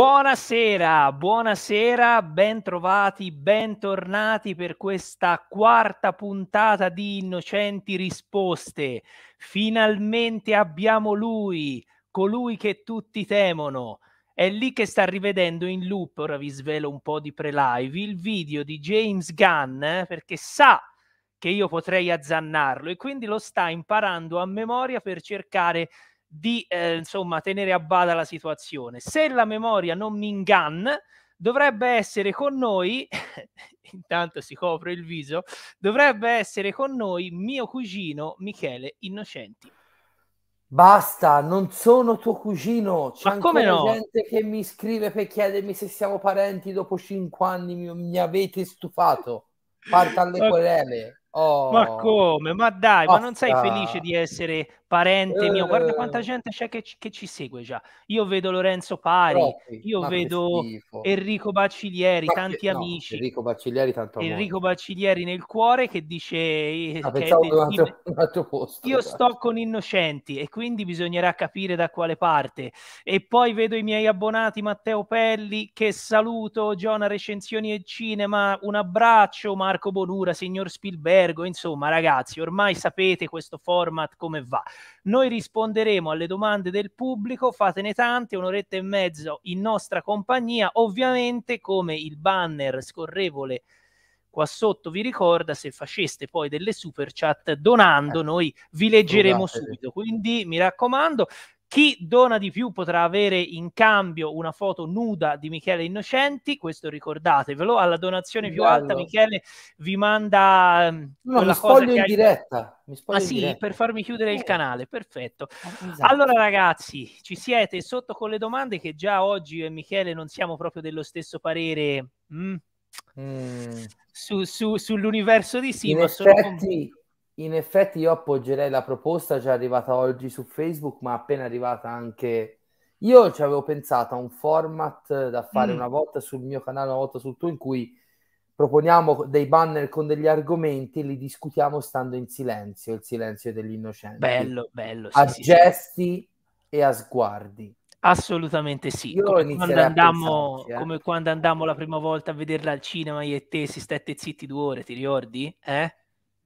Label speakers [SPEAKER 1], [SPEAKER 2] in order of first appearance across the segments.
[SPEAKER 1] Buonasera, buonasera, bentrovati, bentornati per questa quarta puntata di Innocenti Risposte. Finalmente abbiamo lui, colui che tutti temono. È lì che sta rivedendo in loop, ora vi svelo un po' di pre-live, il video di James Gunn eh, perché sa che io potrei azzannarlo e quindi lo sta imparando a memoria per cercare di eh, insomma, tenere a bada la situazione. Se la memoria non mi inganna, dovrebbe essere con noi, intanto si copre il viso, dovrebbe essere con noi mio cugino Michele Innocenti.
[SPEAKER 2] Basta, non sono tuo cugino. C'è Ma come no? gente che mi scrive per chiedermi se siamo parenti dopo cinque anni. Mi, mi avete
[SPEAKER 1] stufato. Parta alle querele. Oh. Ma come? Ma dai, Osta. ma non sei felice di essere parente mio? Guarda quanta eh. gente c'è che, che ci segue già. Io vedo Lorenzo Pari, Troppi, io vedo Enrico Baciglieri, ma tanti che, no, amici. Enrico Baciglieri, tanto amore. Enrico Baciglieri nel cuore che dice... Eh, ah, che altro, altro posto, io ragazzi. Esatto. sto con innocenti e quindi bisognerà capire da quale parte. E poi vedo i miei abbonati Matteo Pelli, che saluto, Giona Recensioni e Cinema, un abbraccio, Marco Bonura, signor Spielberg albergo, insomma ragazzi ormai sapete questo format come va. Noi risponderemo alle domande del pubblico, fatene tante, un'oretta e mezzo in nostra compagnia, ovviamente come il banner scorrevole qua sotto vi ricorda se faceste poi delle super chat donando eh, noi vi leggeremo subito quindi mi raccomando chi dona di più potrà avere in cambio una foto nuda di Michele Innocenti, questo ricordatevelo, alla donazione più alta Michele vi manda ehm, no, mi spoglio in hai... diretta. Mi ah in sì, diretta. per farmi chiudere il eh. canale, perfetto. Eh, esatto. Allora ragazzi, ci siete sotto con le domande che già oggi io e Michele non siamo proprio dello stesso parere. Mm.
[SPEAKER 2] Mm.
[SPEAKER 1] Su, su, sull'universo di Simo. In effetti,
[SPEAKER 2] in effetti io appoggerei la proposta già arrivata oggi su Facebook, ma appena arrivata anche... Io ci avevo pensato a un format da fare mm. una volta sul mio canale, una volta sul tuo, in cui proponiamo dei banner con degli argomenti e li discutiamo stando in silenzio, il silenzio degli innocenti. Bello, bello. Sì, a sì, gesti sì. e a sguardi.
[SPEAKER 1] Assolutamente sì. Come quando, andammo, pensarci, eh. come quando, andammo, la prima volta a vederla al cinema, io e te si stette zitti due ore, ti ricordi? Eh?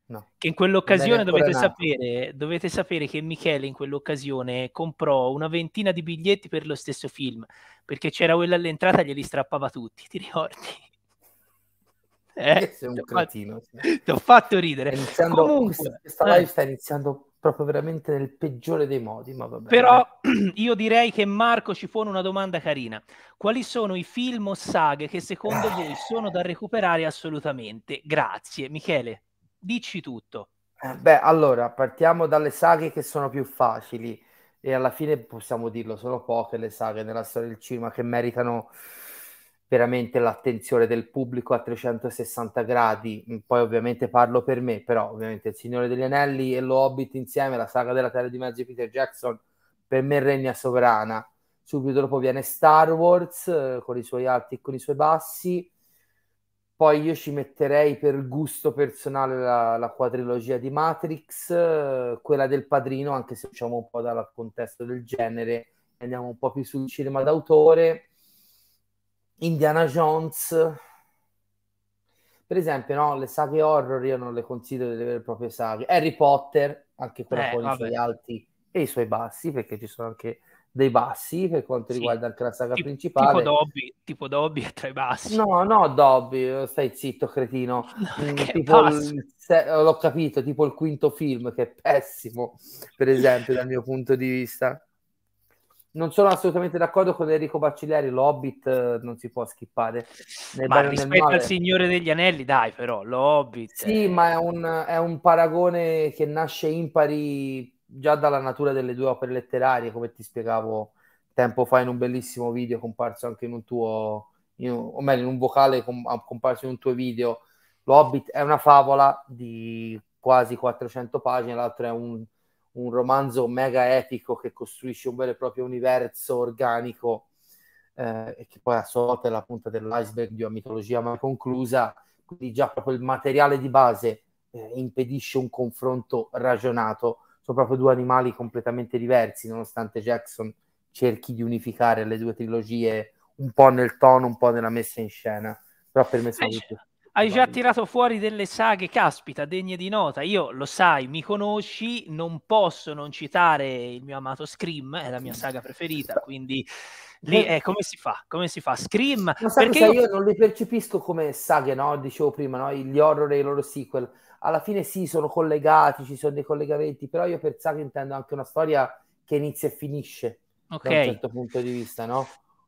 [SPEAKER 1] No. Che in quell'occasione dovete sapere, dovete sapere che Michele in quell'occasione comprò una ventina di biglietti per lo stesso film, perché c'era quello all'entrata e glieli strappava tutti, ti ricordi?
[SPEAKER 2] Eh, un ti cretino.
[SPEAKER 1] Fatto, ti ho fatto ridere. Iniziando, Comunque, questa, live eh. sta
[SPEAKER 2] iniziando proprio veramente nel peggiore dei modi. Ma vabbè, Però
[SPEAKER 1] eh. io direi che Marco ci pone una domanda carina. Quali sono i film o saghe che secondo voi sono da recuperare assolutamente? Grazie, Michele dici tutto.
[SPEAKER 2] Eh, beh, allora, partiamo dalle saghe che sono più facili e alla fine possiamo dirlo, sono poche le saghe nella storia del cinema che meritano veramente l'attenzione del pubblico a 360 gradi. Poi ovviamente parlo per me, però ovviamente Il Signore degli Anelli e lo Hobbit insieme, la saga della Terra di Mezzo di Peter Jackson, per me regna sovrana. Subito dopo viene Star Wars eh, con i suoi alti e con i suoi bassi, poi io ci metterei per gusto personale la, la quadrilogia di Matrix, quella del padrino, anche se usciamo un po' dal contesto del genere, andiamo un po' più sul cinema d'autore. Indiana Jones, per esempio, no, le saghe horror io non le considero delle vere e proprie saghe. Harry Potter, anche quella eh, con i suoi alti e i suoi bassi, perché ci sono anche dei bassi per quanto sì, riguarda il classica tipo, principale. Tipo
[SPEAKER 1] Dobby, tipo Dobby è tra i bassi.
[SPEAKER 2] No, no, Dobby, stai zitto, cretino. Mm, tipo il, se, l'ho capito, tipo il quinto film che è pessimo, per esempio, dal mio punto di vista. Non sono assolutamente d'accordo con Enrico Bacciglieri, l'Hobbit eh, non si può schippare. Nel ma rispetto al
[SPEAKER 1] Signore degli Anelli, dai però, l'Hobbit... Sì, è... ma
[SPEAKER 2] è un, è un paragone che nasce impari già dalla natura delle due opere letterarie, come ti spiegavo tempo fa in un bellissimo video comparso anche in un tuo, in, o meglio in un vocale com, ah, comparso in un tuo video, L'Hobbit è una favola di quasi 400 pagine, l'altro è un, un romanzo mega epico che costruisce un vero e proprio universo organico eh, e che poi a sua volta è la punta dell'iceberg di una mitologia mai conclusa, quindi già proprio il materiale di base eh, impedisce un confronto ragionato sono proprio due animali completamente diversi, nonostante Jackson cerchi di unificare le due trilogie un po' nel tono, un po' nella messa in scena. Però per me sono tutti...
[SPEAKER 1] hai già tirato fuori delle saghe, caspita, degne di nota. Io lo sai, mi conosci, non posso non citare il mio amato Scream, è la mia mm. saga preferita, quindi lì è eh. eh, come si fa? Come si fa? Scream. Ma sai perché io... io...
[SPEAKER 2] non li percepisco come saghe, no? Dicevo prima, no? Gli horror e i loro sequel alla fine sì, sono collegati, ci sono dei collegamenti, però io per Saka intendo anche una storia che inizia e finisce
[SPEAKER 1] okay. da un certo
[SPEAKER 2] punto di vista, no?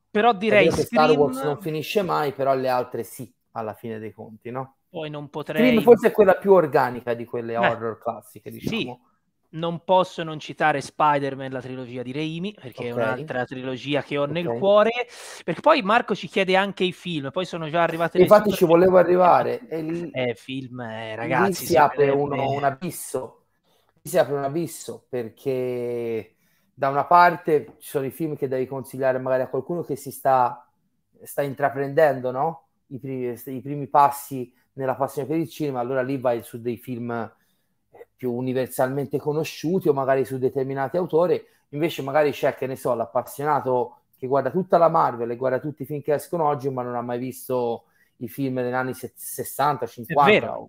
[SPEAKER 2] Però direi che Star Wars non finisce mai, però le altre sì, alla fine dei conti, no? Poi non potrei... Scream forse è quella più organica di quelle Beh, horror classiche, diciamo.
[SPEAKER 1] Sì non posso non citare Spider-Man, la trilogia di Raimi, perché okay. è un'altra trilogia che ho okay. nel cuore. Perché poi Marco ci chiede anche i film, poi sono già arrivate Infatti ci
[SPEAKER 2] volevo arrivare.
[SPEAKER 1] E lì, eh, film, eh, ragazzi. si apre uno, un abisso. Lì si apre
[SPEAKER 2] un abisso, perché da una parte ci sono i film che devi consigliare magari a qualcuno che si sta, sta intraprendendo, no? I primi, I primi passi nella passione per il cinema, allora lì vai su dei film più universalmente conosciuti o magari su determinati autori, invece magari c'è, che ne so, l'appassionato che guarda tutta la Marvel e guarda tutti i film che escono oggi, ma non ha mai visto i film degli anni 60, 50.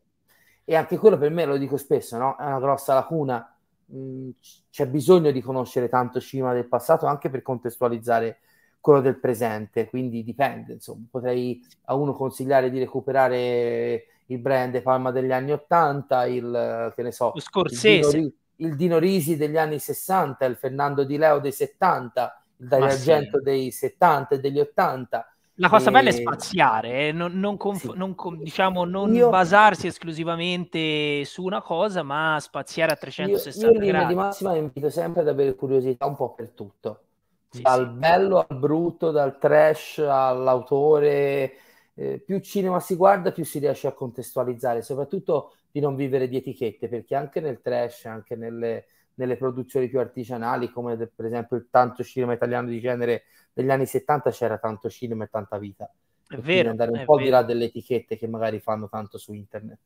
[SPEAKER 2] E anche quello per me, lo dico spesso, no? è una grossa lacuna. Mm, c'è bisogno di conoscere tanto cinema del passato anche per contestualizzare quello del presente, quindi dipende, insomma, potrei a uno consigliare di recuperare il brand Palma degli anni 80, il che ne so, Scorsese. Il, Dino, il Dino Risi degli anni 60, il Fernando Di Leo dei 70, il Dario Argento sì. dei 70 e degli 80.
[SPEAKER 1] La cosa e... bella è spaziare, eh? non, non, conf- sì. non, diciamo, non io... basarsi esclusivamente su una cosa, ma spaziare a 360 io, io gradi. Io di massima
[SPEAKER 2] invito sempre ad avere curiosità un po' per tutto sì, dal sì. bello al brutto, dal trash all'autore. Eh, più cinema si guarda, più si riesce a contestualizzare, soprattutto di non vivere di etichette, perché anche nel trash, anche nelle, nelle produzioni più artigianali, come per esempio il tanto cinema italiano di genere degli anni 70, c'era tanto cinema e tanta vita.
[SPEAKER 1] È vero. Andare un po' vero. di là
[SPEAKER 2] delle etichette che magari fanno tanto su internet.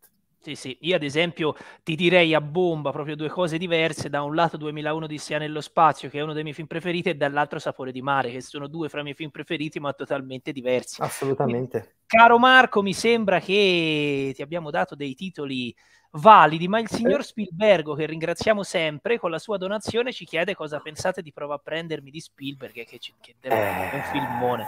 [SPEAKER 1] Sì, sì, io ad esempio ti direi a bomba proprio due cose diverse, da un lato 2001 di Sia nello spazio, che è uno dei miei film preferiti, e dall'altro Sapore di mare, che sono due fra i miei film preferiti, ma totalmente diversi. Assolutamente. Quindi, caro Marco, mi sembra che ti abbiamo dato dei titoli validi, ma il signor Spielberg, che ringraziamo sempre, con la sua donazione ci chiede cosa pensate di Prova a prendermi di Spielberg, che, ci, che deve, eh... un filmone,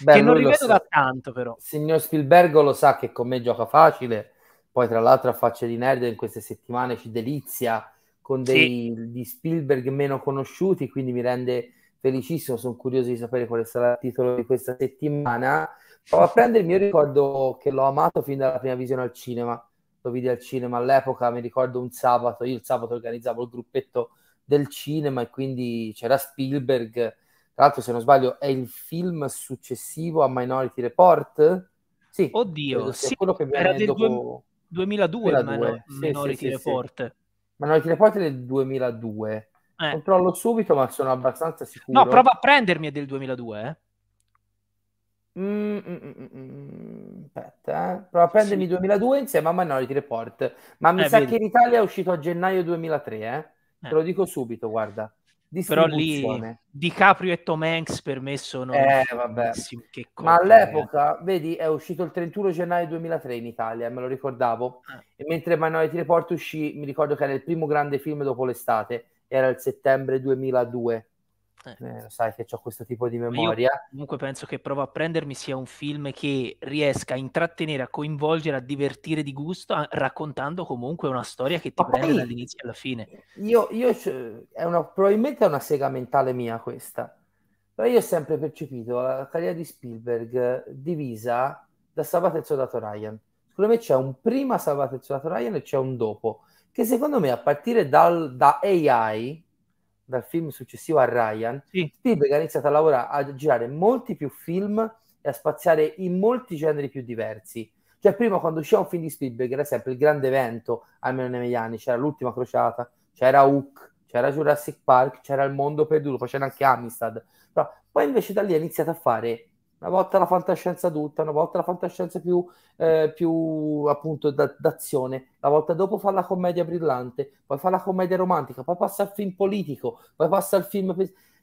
[SPEAKER 1] Beh, che non rivedo da tanto
[SPEAKER 2] però. Il signor Spielberg lo sa che con me gioca facile poi tra l'altro a faccia di nerd in queste settimane ci delizia con dei sì. Spielberg meno conosciuti, quindi mi rende felicissimo, sono curioso di sapere quale sarà il titolo di questa settimana. Provo a prendere il mio ricordo che l'ho amato fin dalla prima visione al cinema, lo vidi al cinema all'epoca, mi ricordo un sabato, io il sabato organizzavo il gruppetto del cinema e quindi c'era Spielberg, tra l'altro se non sbaglio è il film successivo a Minority Report. Sì, Oddio, sì, quello che viene dopo... 2002, 2002 Minority sì, Report. Sì. Minority Report è del 2002. Eh. Controllo subito, ma sono abbastanza sicuro. No, prova
[SPEAKER 1] a prendermi è del 2002, eh. Mm mm, mm, mm, mm, aspetta, eh. prova a prendermi
[SPEAKER 2] sì. 2002 insieme a Minority Report. Ma mi eh, sa vedi. che in Italia è uscito a gennaio 2003, eh. eh.
[SPEAKER 1] Te lo dico subito, guarda. Però lì DiCaprio e Tom Hanks per me sono... Eh, vabbè. Ma all'epoca,
[SPEAKER 2] è. Eh. vedi, è uscito il 31 gennaio 2003 in Italia, me lo ricordavo, ah. e mentre Minority Report uscì, mi ricordo che era il primo grande film dopo l'estate, era il settembre 2002 eh, eh sai che ho questo tipo di memoria.
[SPEAKER 1] Io comunque penso che Prova a prendermi sia un film che riesca a intrattenere, a coinvolgere, a divertire di gusto, a, raccontando comunque una storia che ti Ma prende poi, dall'inizio alla fine.
[SPEAKER 2] Io, io è una, probabilmente è una sega mentale mia questa, però io ho sempre percepito la carriera di Spielberg divisa da Sabato e il soldato Ryan. Secondo me c'è un prima Sabato e il soldato Ryan e c'è un dopo, che secondo me a partire dal, da AI dal film successivo a Ryan, sì. Spielberg ha iniziato a lavorare, a girare molti più film e a spaziare in molti generi più diversi. Cioè, prima quando usciva un film di Spielberg era sempre il grande evento, almeno nei miei anni, c'era l'ultima crociata, c'era Hook, c'era Jurassic Park, c'era Il mondo perduto, poi anche Amistad. Però, poi invece da lì ha iniziato a fare una volta la fantascienza adulta, una volta la fantascienza più, eh, più appunto da, d'azione, la volta dopo fa la commedia brillante, poi fa la commedia romantica, poi passa al film politico, poi passa al film...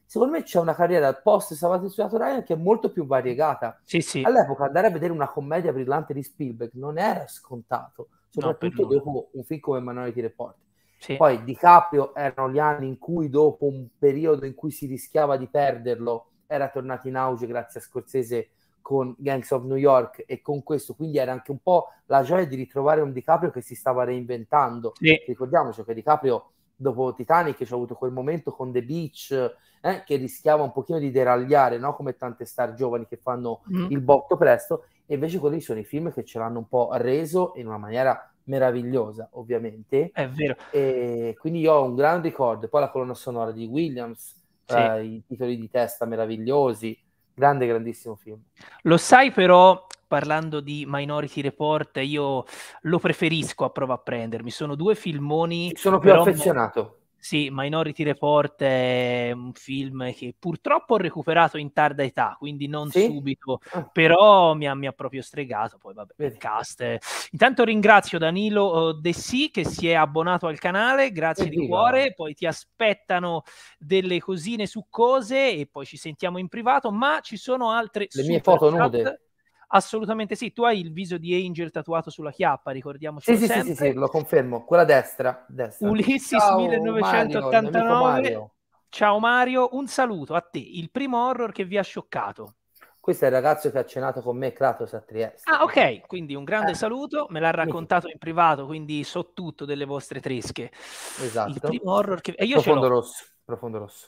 [SPEAKER 2] Secondo me c'è una carriera post Savate Studiato Ryan che è molto più variegata. Sì, sì. All'epoca andare a vedere una commedia brillante di Spielberg non era scontato, soprattutto no, dopo un film come Minority Report. Sì. Poi DiCaprio erano gli anni in cui dopo un periodo in cui si rischiava di perderlo, era tornato in auge grazie a Scorsese con Gangs of New York e con questo, quindi era anche un po' la gioia di ritrovare un DiCaprio che si stava reinventando. Sì. Ricordiamoci che DiCaprio dopo Titanic c'è avuto quel momento con The Beach eh, che rischiava un pochino di deragliare, no? come tante star giovani che fanno mm. il botto presto, e invece quelli sono i film che ce l'hanno un po' reso in una maniera meravigliosa, ovviamente. È vero. E quindi io ho un gran ricordo, poi la colonna sonora di Williams, sì. eh, i titoli di testa meravigliosi,
[SPEAKER 1] grande, grandissimo film. Lo sai però, parlando di Minority Report, io lo preferisco a prova a prendermi, sono due filmoni... Sono più però... affezionato sì, Minority Report è un film che purtroppo ho recuperato in tarda età, quindi non sì? subito, ah. però mi ha, mi ha, proprio stregato. Poi vabbè, il cast. Intanto ringrazio Danilo eh, De Sì che si è abbonato al canale, grazie Vedi. di cuore. Poi ti aspettano delle cosine su cose e poi ci sentiamo in privato, ma ci sono altre... Le mie foto nude. Assolutamente sì, tu hai il viso di Angel tatuato sulla chiappa, ricordiamoci sì, sì, Sì, sì, sì,
[SPEAKER 2] lo confermo, quella destra, destra. Ulysses Ciao, 1989. Mario,
[SPEAKER 1] Ciao Mario, un saluto a te, il primo horror che vi ha scioccato.
[SPEAKER 2] Questo è il ragazzo che ha cenato con me, Kratos a Trieste.
[SPEAKER 1] Ah, ok, quindi un grande eh. saluto, me l'ha raccontato in privato, quindi so tutto delle vostre tresche. Esatto. Il primo horror che... E io Profondo rosso.
[SPEAKER 2] Profondo rosso.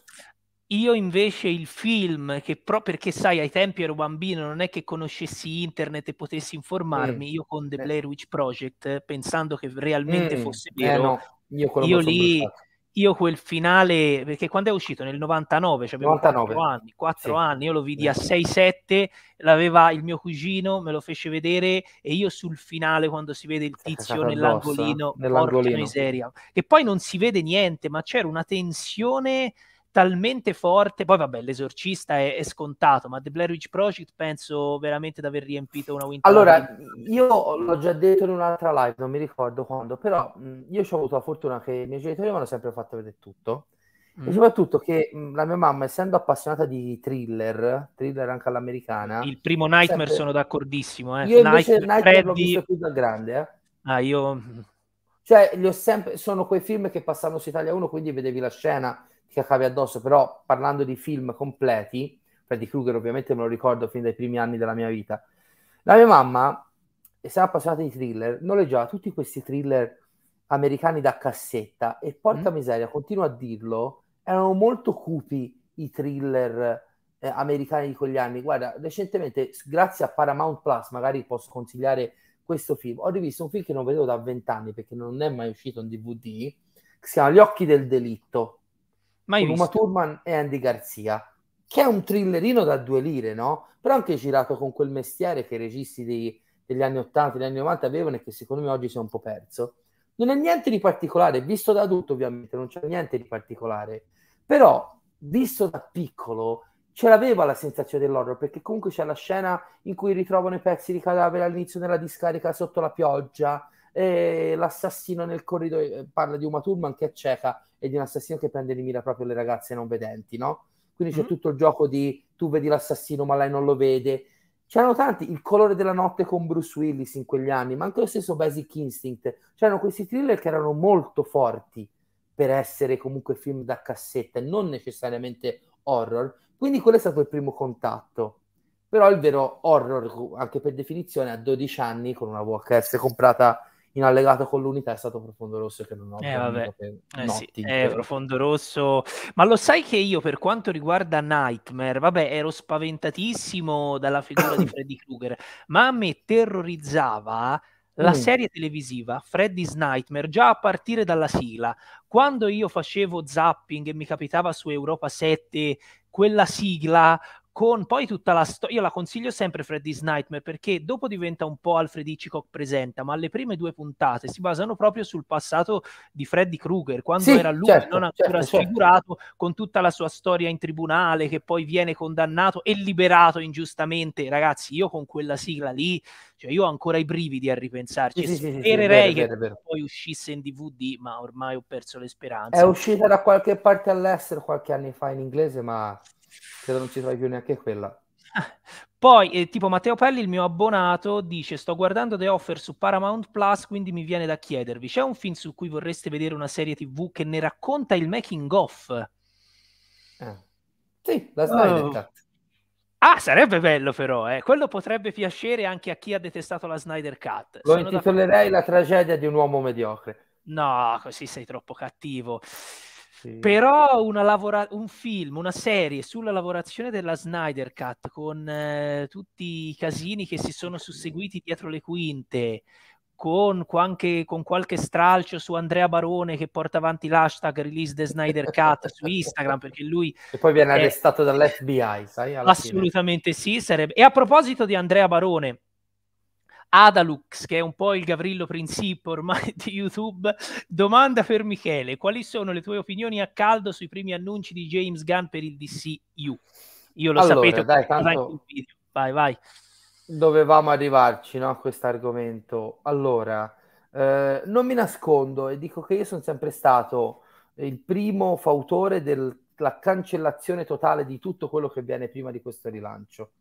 [SPEAKER 1] Io invece il film, che pro- perché sai, ai tempi ero bambino, non è che conoscessi internet e potessi informarmi, mm. io con The eh. Blair Witch Project, pensando che realmente mm. fosse eh, vero, eh no. io, io lì, pensato. io quel finale, perché quando è uscito? Nel 99, cioè avevo 99. 4 anni, 4 sì. anni, io lo vidi mm. a 6-7, l'aveva il mio cugino, me lo fece vedere e io sul finale quando si vede il tizio nell'angolino, eh, nell'angolino. miseria, che poi non si vede niente, ma c'era una tensione talmente forte. Poi, vabbè, l'esorcista è, è, scontato, ma The Blair Witch Project penso veramente di aver riempito una winter. Allora,
[SPEAKER 2] io l'ho già detto in un'altra live, non mi ricordo quando, però io ho avuto la fortuna che i miei genitori mi hanno sempre fatto
[SPEAKER 1] vedere tutto.
[SPEAKER 2] E mm. soprattutto che la mia mamma, essendo appassionata di thriller,
[SPEAKER 1] thriller anche all'americana. Il primo Nightmare sempre... sono d'accordissimo. Eh. Io invece Nightmare, Nightmare l'ho visto più da grande. Eh. Ah, io...
[SPEAKER 2] Cioè, sempre... sono quei film che passavano su Italia 1, quindi vedevi la scena ti cacavi addosso, però parlando di film completi, Freddy Krueger ovviamente me lo ricordo fin dai primi anni della mia vita, la mia mamma, essendo si è appassionata di thriller, noleggiava tutti questi thriller americani da cassetta e porca mm. miseria, continuo a dirlo, erano molto cupi i thriller eh, americani di quegli anni. Guarda, recentemente, grazie a Paramount Plus, magari posso consigliare questo film, ho rivisto un film che non vedevo da vent'anni perché non è mai uscito in DVD, che si chiama Gli occhi del delitto Mai con Uma Thurman e Andy Garzia, che è un thrillerino da due lire, no? Però anche girato con quel mestiere che i registi dei, degli anni 80, degli anni 90 avevano e che secondo me oggi si è un po' perso. Non è niente di particolare, visto da adulto ovviamente, non c'è niente di particolare, però visto da piccolo ce l'aveva la sensazione dell'horror, perché comunque c'è la scena in cui ritrovano i pezzi di cadavere all'inizio della discarica sotto la pioggia, e l'assassino nel corridoio, eh, parla di Uma Thurman che è cieca e di un assassino che prende di mira proprio le ragazze non vedenti, no? Quindi c'è mm-hmm. tutto il gioco di tu vedi l'assassino ma lei non lo vede. C'erano tanti, Il colore della notte con Bruce Willis in quegli anni, ma anche lo stesso Basic Instinct. C'erano questi thriller che erano molto forti per essere comunque film da cassetta, e non necessariamente horror. Quindi quello è stato il primo contatto. Però il vero horror, anche per definizione, a 12 anni con una VHS comprata in allegato con l'unità è stato Profondo Rosso che non ho eh, vabbè. Per eh, sì. eh,
[SPEAKER 1] Profondo Rosso ma lo sai che io per quanto riguarda Nightmare vabbè ero spaventatissimo dalla figura di Freddy Krueger ma a me terrorizzava la mm. serie televisiva Freddy's Nightmare già a partire dalla sigla quando io facevo zapping e mi capitava su Europa 7 quella sigla con poi tutta la storia, io la consiglio sempre Freddy's Nightmare perché dopo diventa un po' Alfred Hitchcock presenta, ma le prime due puntate si basano proprio sul passato di Freddy Krueger, quando sì, era lui certo, non ancora certo, certo. sfigurato, certo. con tutta la sua storia in tribunale che poi viene condannato e liberato ingiustamente. Ragazzi, io con quella sigla lì, cioè io ho ancora i brividi a ripensarci, sì, sì, spererei vero, che vero, vero. poi uscisse in DVD, ma ormai ho perso le speranze. È uscita
[SPEAKER 2] da qualche parte all'estero qualche anno fa in inglese, ma credo non ci sarà più neanche quella.
[SPEAKER 1] Poi, eh, tipo Matteo Pelli, il mio abbonato, dice: Sto guardando The Offer su Paramount Plus, quindi mi viene da chiedervi: c'è un film su cui vorreste vedere una serie TV che ne racconta il making of? Eh. Sì, la oh. Snyder oh. Cut. Ah, sarebbe bello, però, eh. quello potrebbe piacere anche a chi ha detestato la Snyder Cut. Lo intitolerei da... La tragedia di un uomo mediocre. No, così sei troppo cattivo. Sì. Però lavora- un film, una serie sulla lavorazione della Snyder Cut con eh, tutti i casini che si sono susseguiti dietro le quinte, con, anche, con qualche stralcio su Andrea Barone che porta avanti l'hashtag release the Snyder Cut su Instagram perché lui e poi viene è... arrestato dall'FBI sai assolutamente fine. sì sarebbe... e a proposito di Andrea Barone Adalux, che è un po' il Gavrillo Principe ormai di YouTube, domanda per Michele, quali sono le tue opinioni a caldo sui primi annunci di James Gunn per il DCU? Io lo allora, sapete, dai,
[SPEAKER 2] tanto... vai, vai. Dovevamo arrivarci no, a questo argomento. Allora, eh, non mi nascondo e dico che io sono sempre stato il primo fautore della cancellazione totale di tutto quello che viene prima di questo rilancio.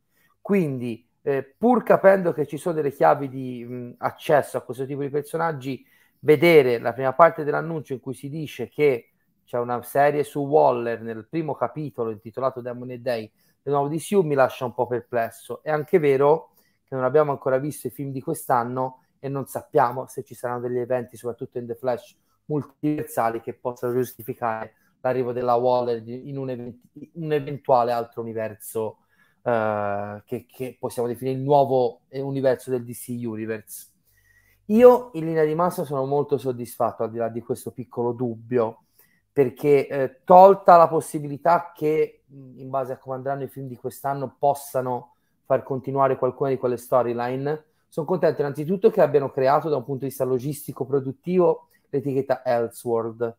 [SPEAKER 2] Quindi eh, pur capendo che ci sono delle chiavi di mh, accesso a questo tipo di personaggi, vedere la prima parte dell'annuncio in cui si dice che c'è una serie su Waller nel primo capitolo intitolato Demon e Day del nuovo DCU mi lascia un po' perplesso. È anche vero che non abbiamo ancora visto i film di quest'anno e non sappiamo se ci saranno degli eventi, soprattutto in The Flash, multiversali che possano giustificare l'arrivo della Waller in un, event- un eventuale altro universo uh, che, che, possiamo definire il nuovo eh, universo del DC Universe. Io in linea di massa sono molto soddisfatto al di là di questo piccolo dubbio perché eh, tolta la possibilità che in base a come andranno i film di quest'anno possano far continuare qualcuna di quelle storyline, sono contento innanzitutto che abbiano creato da un punto di vista logistico-produttivo l'etichetta Elseworld,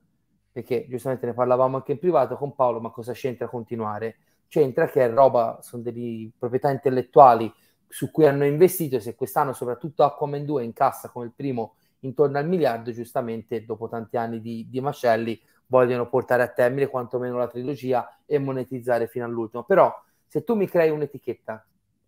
[SPEAKER 2] perché giustamente ne parlavamo anche in privato con Paolo, ma cosa c'entra continuare? c'entra che è roba, sono delle proprietà intellettuali su cui hanno investito e se quest'anno soprattutto Aquaman 2 incassa come il primo intorno al miliardo, giustamente dopo tanti anni di, di macelli vogliono portare a termine quantomeno la trilogia e monetizzare fino all'ultimo. Però se tu mi crei un'etichetta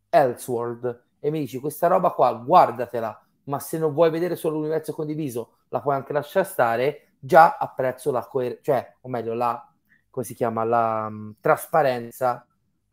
[SPEAKER 2] Elseworld e mi dici questa roba qua guardatela, ma se non vuoi vedere solo l'universo condiviso la puoi anche lasciare stare, già apprezzo la coerenza, cioè, o meglio, la come si chiama, la um, trasparenza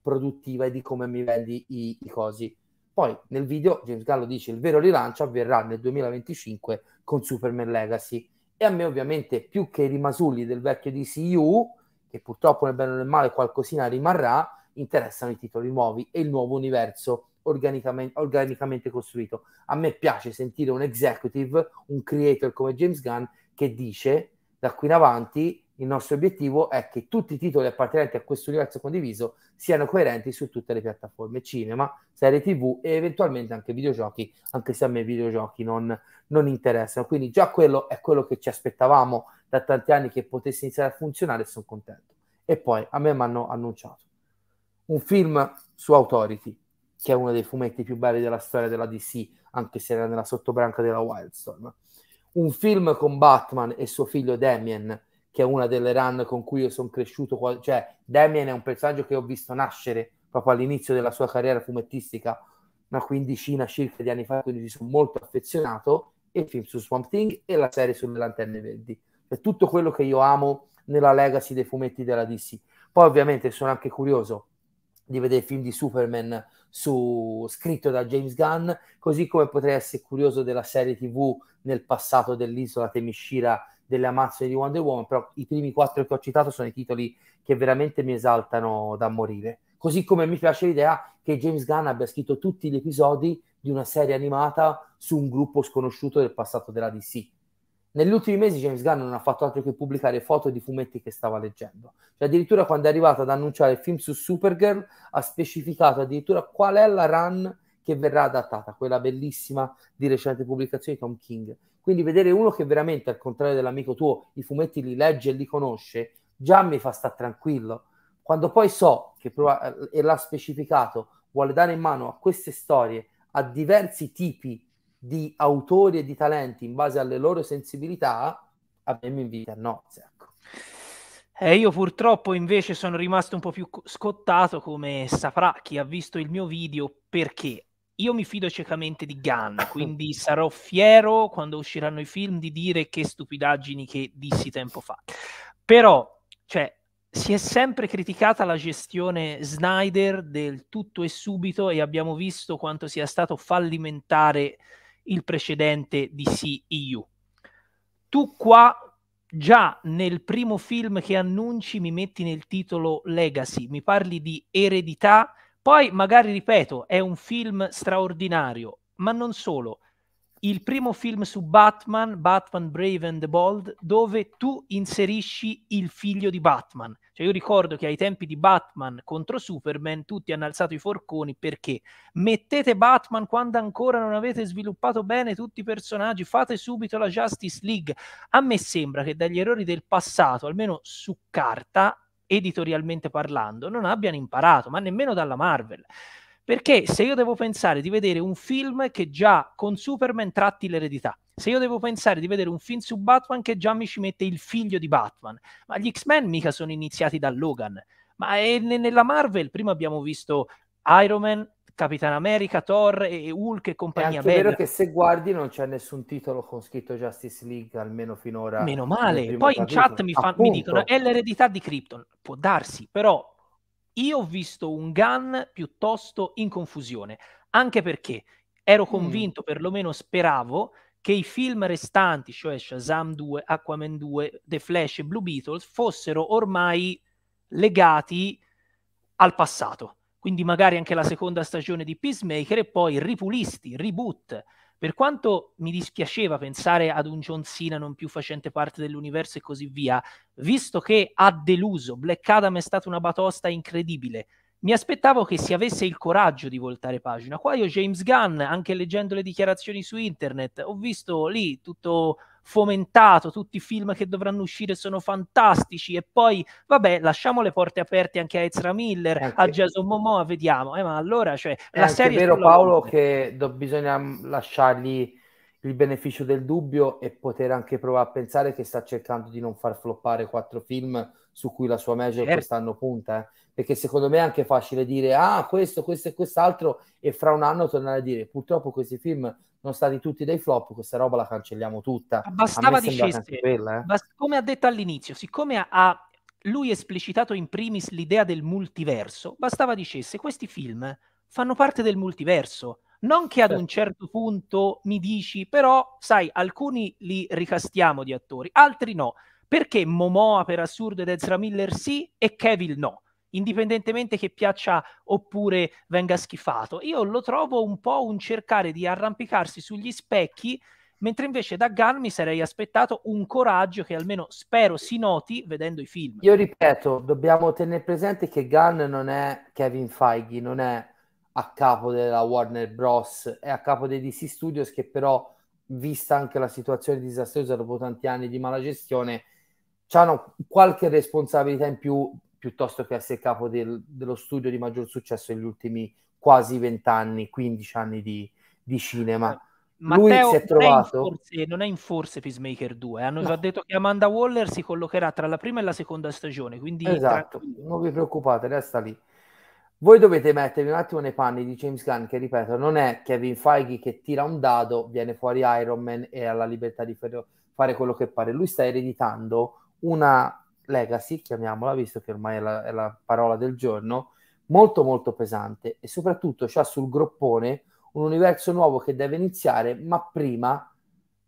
[SPEAKER 2] produttiva e di come mi vendi i, i, cosi. Poi nel video James Gallo dice il vero rilancio avverrà nel 2025 con Superman Legacy e a me ovviamente più che i rimasulli del vecchio DCU, che purtroppo nel bene o nel male qualcosina rimarrà, interessano i titoli nuovi e il nuovo universo organicamente, organicamente costruito. A me piace sentire un executive, un creator come James Gunn che dice da qui in avanti il nostro obiettivo è che tutti i titoli appartenenti a questo universo condiviso siano coerenti su tutte le piattaforme, cinema, serie tv e eventualmente anche videogiochi, anche se a me i videogiochi non, non interessano. Quindi già quello è quello che ci aspettavamo da tanti anni che potesse iniziare a funzionare e sono contento. E poi a me mi hanno annunciato un film su Authority, che è uno dei fumetti più belli della storia della DC, anche se era nella sottobranca della Wildstorm. Un film con Batman e suo figlio Damien, che è una delle run con cui io sono cresciuto. Cioè, Damien è un personaggio che ho visto nascere proprio all'inizio della sua carriera fumettistica, una quindicina circa di anni fa, quindi ci sono molto affezionato. E il film su Swamp Thing e la serie sulle lanterne verdi. È cioè, tutto quello che io amo nella legacy dei fumetti della DC. Poi, ovviamente, sono anche curioso di vedere il film di Superman su, scritto da James Gunn, così come potrei essere curioso della serie TV nel passato dell'isola Temiscira delle amazzoni di Wonder Woman, però i primi quattro che ho citato sono i titoli che veramente mi esaltano da morire. Così come mi piace l'idea che James Gunn abbia scritto tutti gli episodi di una serie animata su un gruppo sconosciuto del passato della DC. Negli ultimi mesi James Gunn non ha fatto altro che pubblicare foto di fumetti che stava leggendo. Cioè, addirittura quando è arrivato ad annunciare il film su Supergirl ha specificato addirittura qual è la run che verrà adattata, quella bellissima di recente pubblicazione di Tom King. Quindi vedere uno che veramente, al contrario dell'amico tuo, i fumetti li legge e li conosce, già mi fa stare tranquillo. Quando poi so che, prov- e l'ha specificato, vuole dare in mano a queste storie, a diversi tipi di autori e di
[SPEAKER 1] talenti in base alle loro sensibilità, a me mi invita a nozze. Ecco. Eh, io purtroppo invece sono rimasto un po' più scottato, come saprà chi ha visto il mio video, perché io mi fido ciecamente di Gunn, quindi sarò fiero quando usciranno i film di dire che stupidaggini che dissi tempo fa. Però, cioè, si è sempre criticata la gestione Snyder del tutto e subito e abbiamo visto quanto sia stato fallimentare il precedente DC EU. Tu qua già nel primo film che annunci mi metti nel titolo Legacy, mi parli di eredità poi magari, ripeto, è un film straordinario, ma non solo. Il primo film su Batman, Batman Brave and the Bold, dove tu inserisci il figlio di Batman. Cioè io ricordo che ai tempi di Batman contro Superman tutti hanno alzato i forconi perché mettete Batman quando ancora non avete sviluppato bene tutti i personaggi, fate subito la Justice League. A me sembra che dagli errori del passato, almeno su carta, editorialmente parlando, non abbiano imparato, ma nemmeno dalla Marvel. Perché se io devo pensare di vedere un film che già con Superman tratti l'eredità, se io devo pensare di vedere un film su Batman che già mi ci mette il figlio di Batman, ma gli X-Men mica sono iniziati da Logan, ma è, nella Marvel prima abbiamo visto Iron Man, Capitan America, Thor e Hulk e compagnia bella. È vero che se
[SPEAKER 2] guardi non c'è nessun titolo con scritto Justice League, almeno finora. Meno male. Poi in capitolo. chat mi, fa, mi, dicono è
[SPEAKER 1] l'eredità di Krypton. Può darsi, però io ho visto un Gun piuttosto in confusione, anche perché ero mm. convinto, mm. perlomeno speravo, che i film restanti, cioè Shazam 2, Aquaman 2, The Flash e Blue Beatles, fossero ormai legati al passato quindi magari anche la seconda stagione di Peacemaker e poi ripulisti, reboot. Per quanto mi dispiaceva pensare ad un John Cena non più facente parte dell'universo e così via, visto che ha deluso, Black Adam è stata una batosta incredibile, mi aspettavo che si avesse il coraggio di voltare pagina. Qua io James Gunn, anche leggendo le dichiarazioni su internet, ho visto lì tutto fomentato, tutti i film che dovranno uscire sono fantastici e poi, vabbè, lasciamo le porte aperte anche a Ezra Miller, anche... a Jason Momoa, vediamo. Eh, ma allora, cioè, è la serie... È vero Paolo volta.
[SPEAKER 2] che do- bisogna mm, lasciargli il beneficio del dubbio e poter anche provare a pensare che sta cercando di non far floppare quattro film su cui la sua major certo. quest'anno punta, eh? perché secondo me è anche facile dire ah questo, questo e quest'altro e fra un anno tornare a dire purtroppo questi film sono stati tutti dei flop, questa roba la cancelliamo tutta. Bastava dicesse, quella, eh.
[SPEAKER 1] bast- come ha detto all'inizio, siccome ha lui esplicitato in primis l'idea del multiverso, bastava dicesse questi film fanno parte del multiverso. Non che ad certo. un certo punto mi dici, però, sai, alcuni li ricastiamo di attori, altri no. Perché Momoa per assurdo ed Ezra Miller sì e Kevin no? indipendentemente che piaccia oppure venga schifato. Io lo trovo un po' un cercare di arrampicarsi sugli specchi, mentre invece da Gunn mi sarei aspettato un coraggio che almeno spero si noti vedendo i film.
[SPEAKER 2] Io ripeto, dobbiamo tenere presente che Gunn non è Kevin Feige, non è a capo della Warner Bros., è a capo dei DC Studios che però, vista anche la situazione disastrosa dopo tanti anni di mala gestione, hanno qualche responsabilità in più piuttosto che essere capo del, dello studio di maggior successo negli ultimi quasi vent'anni, 15 anni di, di cinema. Matteo eh, Lui si è trovato... non, è
[SPEAKER 1] forse, non è in forse Peacemaker 2, eh. hanno no. già detto che Amanda Waller si collocherà tra la prima e la seconda stagione, quindi... Esatto,
[SPEAKER 2] tra... non vi preoccupate, resta lì. Voi dovete mettervi un attimo nei panni di James Gunn, che ripeto, non è Kevin Feige che tira un dado, viene fuori Iron Man e ha la libertà di fare quello che pare. Lui sta ereditando una legacy, chiamiamola, visto che ormai è la, è la parola del giorno, molto molto pesante e soprattutto c'ha sul groppone un universo nuovo che deve iniziare, ma prima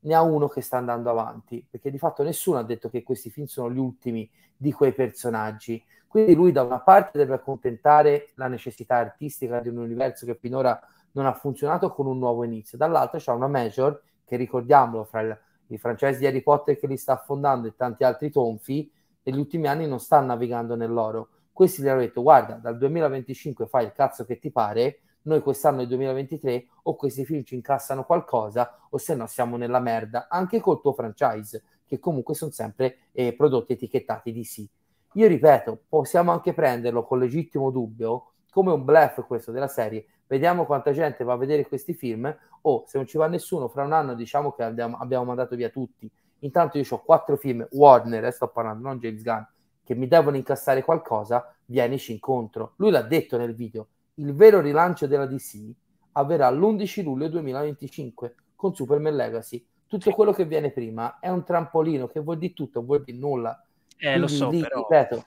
[SPEAKER 2] ne ha uno che sta andando avanti, perché di fatto nessuno ha detto che questi film sono gli ultimi di quei personaggi. Quindi lui da una parte deve accontentare la necessità artistica di un universo che finora non ha funzionato con un nuovo inizio, dall'altra c'è una major che ricordiamolo fra il, il franchise di Harry Potter che li sta affondando e tanti altri tonfi, negli ultimi anni non sta navigando nell'oro. Questi gli hanno detto, guarda, dal 2025 fai il cazzo che ti pare, noi quest'anno nel 2023 o questi film ci incassano qualcosa o se no siamo nella merda, anche col tuo franchise, che comunque sono sempre eh, prodotti etichettati di sì. Io ripeto, possiamo anche prenderlo con legittimo dubbio come un bluff questo della serie. Vediamo quanta gente va a vedere questi film o se non ci va nessuno, fra un anno diciamo che abbiamo, abbiamo mandato via tutti Intanto io ho quattro film Warner, eh, sto parlando, non James Gunn, che mi devono incassare qualcosa, vienici incontro. Lui l'ha detto nel video, il vero rilancio della DC avverrà l'11 luglio 2025 con Superman Legacy. Tutto quello che viene prima è un trampolino che vuol dire tutto, vuol dire nulla.
[SPEAKER 1] Eh, Quindi, lo so, lì, però...
[SPEAKER 2] ripeto,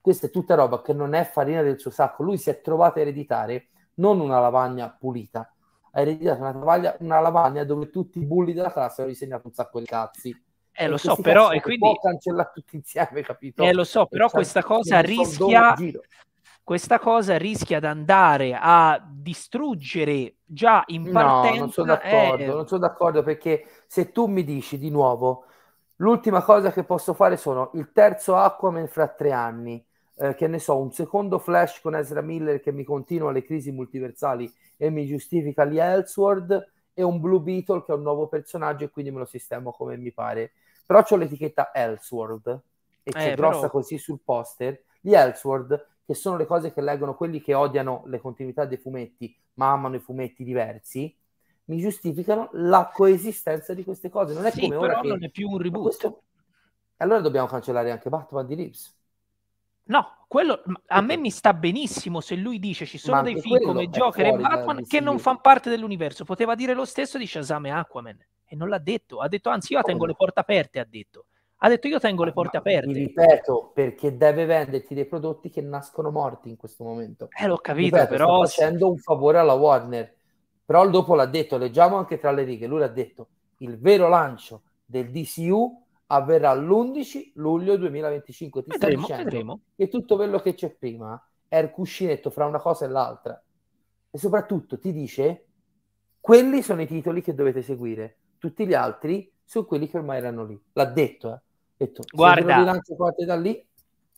[SPEAKER 2] questa è tutta roba che non è farina del suo sacco. Lui si è trovato a ereditare non una lavagna pulita, ha ereditato una lavagna, una lavagna dove tutti i bulli della classe hanno disegnato un sacco di cazzi eh, lo so, però, e quindi... Può
[SPEAKER 1] cancellare tutti insieme, capito? Eh, lo so, però questa cosa rischia... Questa cosa rischia di andare a distruggere già in partenza... No, non sono eh, d'accordo, eh... non sono d'accordo perché se
[SPEAKER 2] tu mi dici di nuovo l'ultima cosa che posso fare sono il terzo Aquaman fra tre anni, eh, che ne so, un secondo Flash con Ezra Miller che mi continua le crisi multiversali e mi giustifica gli Elsword e un Blue Beetle che è un nuovo personaggio e quindi me lo sistemo come mi pare però c'ho l'etichetta Elseworld e c'è eh, grossa però... così sul poster, gli Elseworld che sono le cose che leggono quelli che odiano le continuità dei fumetti ma amano i fumetti diversi, mi giustificano la coesistenza di queste cose. Non è sì, come ora non è più un reboot. Questo... Allora dobbiamo cancellare anche Batman di Reeves.
[SPEAKER 1] No, quello a me mi sta benissimo se lui dice ci sono dei film come Joker e Batman che non fanno parte dell'universo. Poteva dire lo stesso di Shazam e Aquaman e non l'ha detto. Ha detto, anzi, io tengo le porte aperte, ha detto. Ha detto io tengo le porte
[SPEAKER 2] aperte. Ti ripeto, perché deve venderti dei prodotti che nascono morti in questo momento. Eh, l'ho capito, ripeto, però... Sta facendo un favore alla Warner. Però dopo l'ha detto, leggiamo anche tra le righe, lui ha detto, il vero lancio del DCU avverrà l'11 luglio 2025. Ti vedremo, stai dicendo tutto quello che c'è prima è il cuscinetto fra una cosa e l'altra. E soprattutto ti dice, quelli sono i titoli che dovete seguire tutti gli altri su quelli che ormai erano lì. L'ha detto, eh. detto Guarda,
[SPEAKER 1] da lì.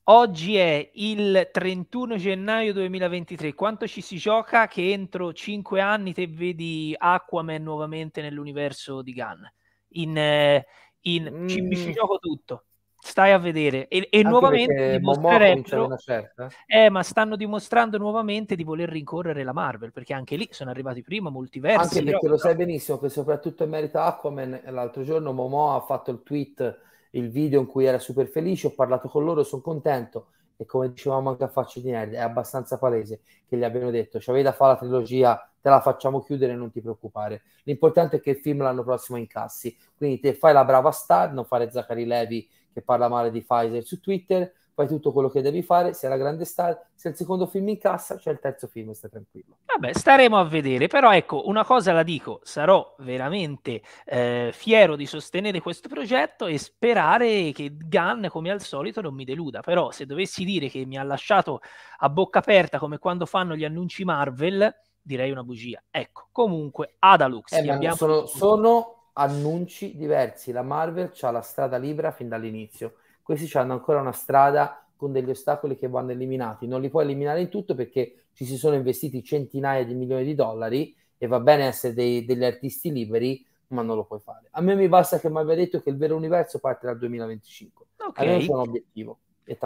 [SPEAKER 1] Oggi è il 31 gennaio 2023. Quanto ci si gioca che entro cinque anni te vedi Aquaman nuovamente nell'universo di Gunn? In, eh, in mm. ci, ci gioco tutto stai a vedere e, e nuovamente dimostrerebbero eh, ma stanno dimostrando nuovamente di voler rincorrere la Marvel perché anche lì sono arrivati prima molti versi anche perché però... lo sai
[SPEAKER 2] benissimo che soprattutto in merito a Aquaman l'altro giorno Momo ha fatto il tweet il video in cui era super felice ho parlato con loro sono contento e come dicevamo anche a Faccio di Nerd è abbastanza palese che gli abbiano detto ci cioè, avete da fare la trilogia te la facciamo chiudere non ti preoccupare l'importante è che il film l'anno prossimo incassi quindi te fai la brava star non fare Zachary Levi che parla male di Pfizer su Twitter, fai tutto quello che devi fare, sei la grande star, se il secondo film in cassa, c'è cioè il terzo film, stai tranquillo.
[SPEAKER 1] Vabbè, staremo a vedere, però ecco, una cosa la dico, sarò veramente eh, fiero di sostenere questo progetto e sperare che Gunn, come al solito, non mi deluda, però se dovessi dire che mi ha lasciato a bocca aperta come quando fanno gli annunci Marvel, direi una bugia. Ecco, comunque, Adalux. Eh, abbiamo... sono, sono annunci
[SPEAKER 2] diversi. La Marvel ha la strada libera fin dall'inizio. Questi hanno ancora una strada con degli ostacoli che vanno eliminati. Non li puoi eliminare in tutto perché ci si sono investiti centinaia di milioni di dollari e va bene essere dei, degli artisti liberi, ma non lo puoi fare. A me mi basta che mi abbia detto che il vero universo parte dal 2025. Okay. è un obiettivo.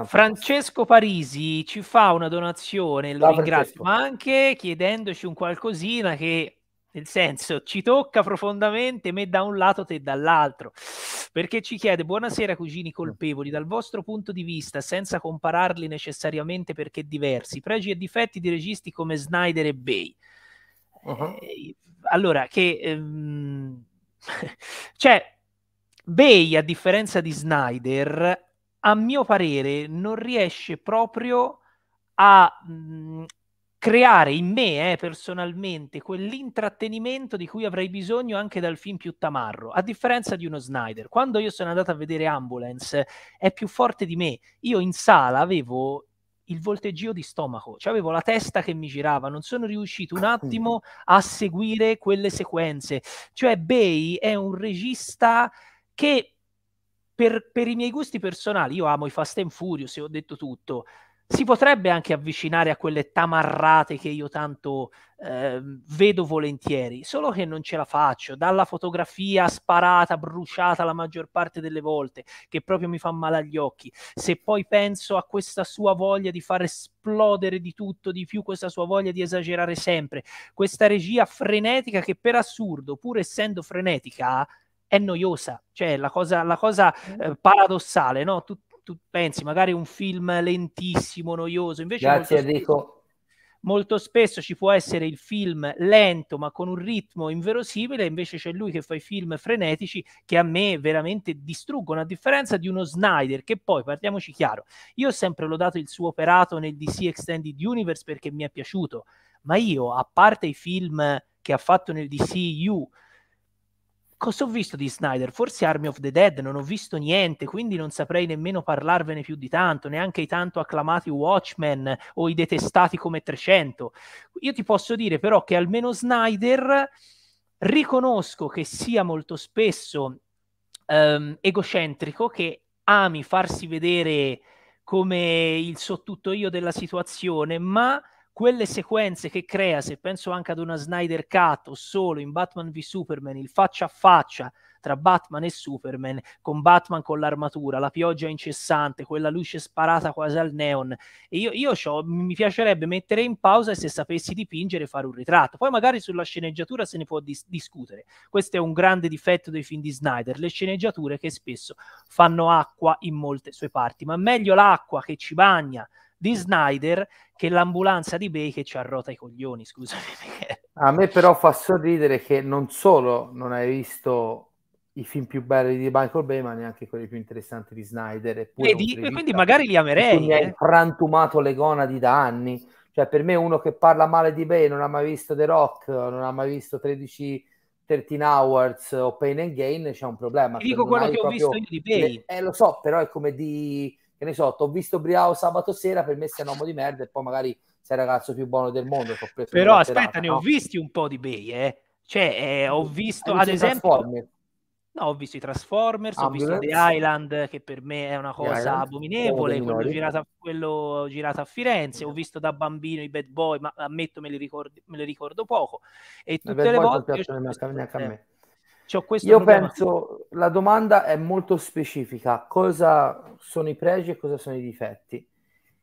[SPEAKER 1] Francesco basta. Parisi ci fa una donazione, lo Ciao, ringrazio, Francesco. ma anche chiedendoci un qualcosina che nel senso, ci tocca profondamente me da un lato, te dall'altro. Perché ci chiede, buonasera cugini colpevoli, dal vostro punto di vista, senza compararli necessariamente perché diversi, pregi e difetti di registi come Snyder e Bay. Uh-huh. Eh, allora, che... Ehm... cioè, Bay, a differenza di Snyder, a mio parere non riesce proprio a mh, mhmm, creare in me eh, personalmente quell'intrattenimento di cui avrei bisogno anche dal film più tamarro, a differenza di uno Snyder. Quando io sono andato a vedere Ambulance è più forte di me. Io in sala avevo il volteggio di stomaco, cioè avevo la testa che mi girava, non sono riuscito un attimo a seguire quelle sequenze. Cioè Bay è un regista che per, per i miei gusti personali, io amo i Fast and Furious e ho detto tutto, si potrebbe anche avvicinare a quelle tamarrate che io tanto eh, vedo volentieri, solo che non ce la faccio, dalla fotografia sparata, bruciata la maggior parte delle volte, che proprio mi fa male agli occhi, se poi penso a questa sua voglia di far esplodere di tutto, di più questa sua voglia di esagerare sempre, questa regia frenetica che per assurdo, pur essendo frenetica, è noiosa, cioè la cosa, la cosa eh, eh paradossale, no? Tut- tu pensi magari un film lentissimo, noioso, invece Grazie molto Enrico. Spesso, molto spesso ci può essere il film lento ma con un ritmo inverosimile. invece c'è lui che fa i film frenetici che a me veramente distruggono, a differenza di uno Snyder che poi, parliamoci chiaro, io ho sempre lodato il suo operato nel DC Extended Universe perché mi è piaciuto, ma io, a parte i film che ha fatto nel DCU, cosa ho visto di Snyder? Forse Army of the Dead, non ho visto niente, quindi non saprei nemmeno parlarvene più di tanto, neanche i tanto acclamati Watchmen o i detestati come 300. Io ti posso dire però che almeno Snyder riconosco che sia molto spesso um, egocentrico, che ami farsi vedere come il sottotitolo della situazione, ma quelle sequenze che crea, se penso anche ad una Snyder Cut o solo in Batman v Superman, il faccia a faccia tra Batman e Superman, con Batman con l'armatura, la pioggia incessante, quella luce sparata quasi al neon. E io, io mi piacerebbe mettere in pausa e se sapessi dipingere fare un ritratto. Poi magari sulla sceneggiatura se ne può dis- discutere. Questo è un grande difetto dei film di Snyder, le sceneggiature che spesso fanno acqua in molte sue parti, ma meglio l'acqua che ci bagna di Snyder che l'ambulanza di Bay che ci arrota i coglioni, scusami.
[SPEAKER 2] A me però fa sorridere che non solo non hai visto i film più belli di Michael Bay, ma neanche quelli più interessanti di Snyder. Eppure Vedi, quindi magari
[SPEAKER 1] li amerei. Mi hai eh.
[SPEAKER 2] frantumato le gonadi da anni. Cioè, per me uno che parla male di Bay non ha mai visto The Rock, non ha mai visto 13, 13 Hours o Pain and Gain, c'è un problema. Ti dico quello che ho visto io di Bay. Eh, lo so, però è come di che ne so, ti ho visto Briao sabato sera, per me sei un uomo di merda e poi magari sei il ragazzo più buono del mondo. Però aspetta, ne no? ho
[SPEAKER 1] visti un po' di bei, eh. Cioè, eh, ho visto ad esempio... No, ho visto i Transformers, Ambulance. ho visto The Island, che per me è una cosa abominevole, quello girato, a, quello girato, a, Firenze, ho visto da bambino i Bad Boy, ma ammetto me li, ricordo, me li ricordo poco. E tutte le volte... Io... Neanche a me.
[SPEAKER 2] Eh. Cioè, Io problema. penso la domanda è molto specifica: cosa sono i pregi e cosa sono i difetti?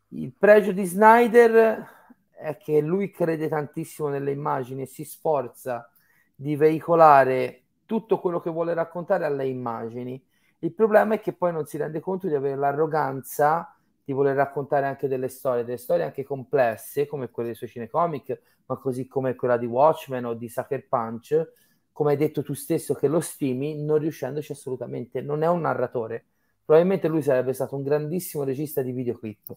[SPEAKER 2] Il pregio di Snyder è che lui crede tantissimo nelle immagini e si sforza di veicolare tutto quello che vuole raccontare alle immagini. Il problema è che poi non si rende conto di avere l'arroganza di voler raccontare anche delle storie, delle storie anche complesse come quelle dei suoi cinecomic, ma così come quella di Watchmen o di Sucker Punch come hai detto tu stesso, che lo stimi, non riuscendoci assolutamente. Non è un narratore. Probabilmente lui sarebbe stato un grandissimo regista di videoclip,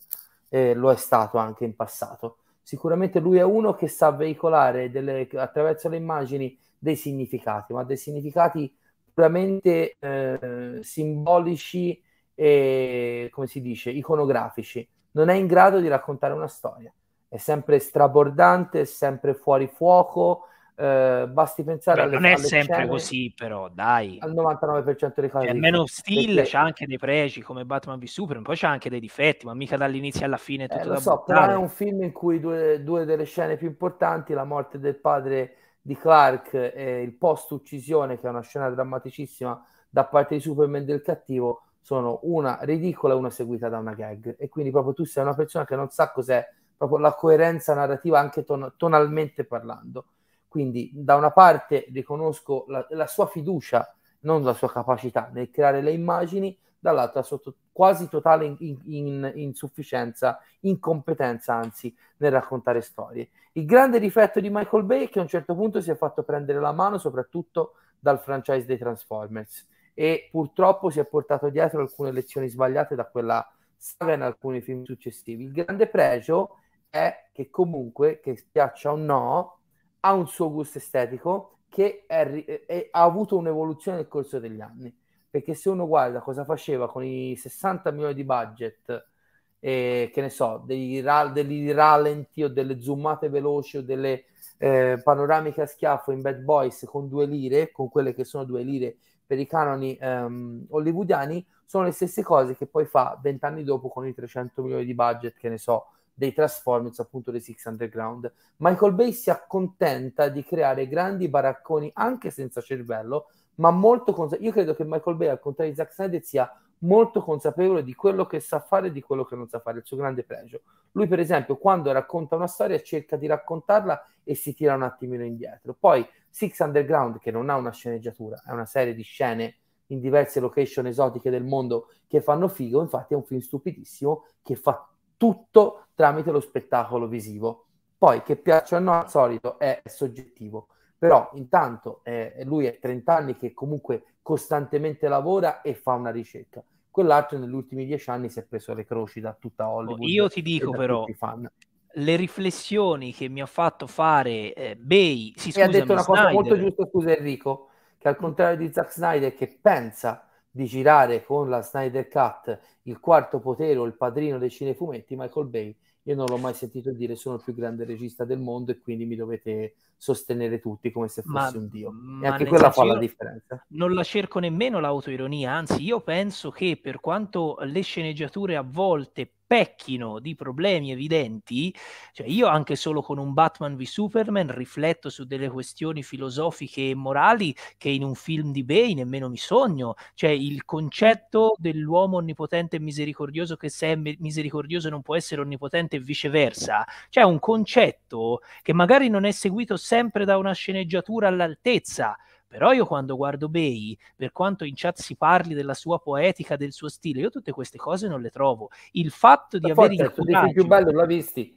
[SPEAKER 2] eh, lo è stato anche in passato. Sicuramente lui è uno che sa veicolare delle, attraverso le immagini dei significati, ma dei significati puramente eh, simbolici e, come si dice, iconografici. Non è in grado di raccontare una storia. È sempre strabordante, è sempre fuori
[SPEAKER 1] fuoco, eh, basti pensare Beh, alle, non è alle sempre così però dai al 99% dei
[SPEAKER 2] casi cioè, Man Steel perché... c'ha
[SPEAKER 1] anche dei pregi come Batman v Superman poi c'ha anche dei difetti ma mica dall'inizio alla fine è eh, tutto eh, lo so, buttare. però è un
[SPEAKER 2] film in cui due, due, delle scene più importanti la morte del padre di Clark e il post uccisione che è una scena drammaticissima da parte di Superman del cattivo sono una ridicola e una seguita da una gag e quindi proprio tu sei una persona che non sa cos'è proprio la coerenza narrativa anche ton- tonalmente parlando quindi da una parte riconosco la, la sua fiducia, non la sua capacità nel creare le immagini, dall'altra sotto quasi totale in, in, insufficienza, incompetenza anzi, nel raccontare storie. Il grande difetto di Michael Bay è che a un certo punto si è fatto prendere la mano soprattutto dal franchise dei Transformers e purtroppo si è portato dietro alcune lezioni sbagliate da quella saga in alcuni film successivi. Il grande pregio è che comunque, che piaccia o no, ha un suo gusto estetico che è, è, ha avuto un'evoluzione nel corso degli anni. Perché se uno guarda cosa faceva con i 60 milioni di budget, eh, che ne so, dei, degli ralenti o delle zoomate veloci o delle eh, panoramiche a schiaffo in Bad Boys con due lire, con quelle che sono due lire per i canoni ehm, hollywoodiani, sono le stesse cose che poi fa vent'anni dopo con i 300 milioni di budget, che ne so, dei Transformers, appunto dei Six Underground. Michael Bay si accontenta di creare grandi baracconi anche senza cervello, ma molto consapevole. Io credo che Michael Bay, al contrario di Zack Snyder, sia molto consapevole di quello che sa fare e di quello che non sa fare, il suo grande pregio. Lui, per esempio, quando racconta una storia cerca di raccontarla e si tira un attimino indietro. Poi Six Underground, che non ha una sceneggiatura, è una serie di scene in diverse location esotiche del mondo che fanno figo, infatti è un film stupidissimo che fa tutto tramite lo spettacolo visivo. Poi che piaccia o no, al solito è soggettivo, però intanto eh, lui è 30 anni che comunque costantemente lavora e fa una ricerca. Quell'altro negli ultimi dieci anni si è preso le croci da tutta Hollywood. Io ti dico però,
[SPEAKER 1] le riflessioni che mi ha fatto fare eh, Bay, si sì, scusami, ha detto una Snyder. cosa molto giusta,
[SPEAKER 2] scusa Enrico, che al contrario di Zack Snyder che pensa di girare con la Snyder Cut il quarto potere o il padrino dei cinefumetti, Michael Bay, io non l'ho mai sentito dire sono il più grande regista del mondo e quindi mi dovete sostenere tutti come se fossi ma, un dio. E anche quella fa la differenza.
[SPEAKER 1] Non la cerco nemmeno l'autoironia, anzi io penso che per quanto le sceneggiature a volte pecchino di problemi evidenti, cioè io anche solo con un Batman v Superman rifletto su delle questioni filosofiche e morali che in un film di Bay nemmeno mi sogno, cioè il concetto dell'uomo onnipotente e misericordioso che se è misericordioso non può essere onnipotente e viceversa, cioè un concetto che magari non è seguito sempre da una sceneggiatura all'altezza, però io quando guardo Bay, per quanto in chat si parli della sua poetica, del suo stile, io tutte queste cose non le trovo. Il fatto di avere forza, il coraggio... più bello l'ha visti.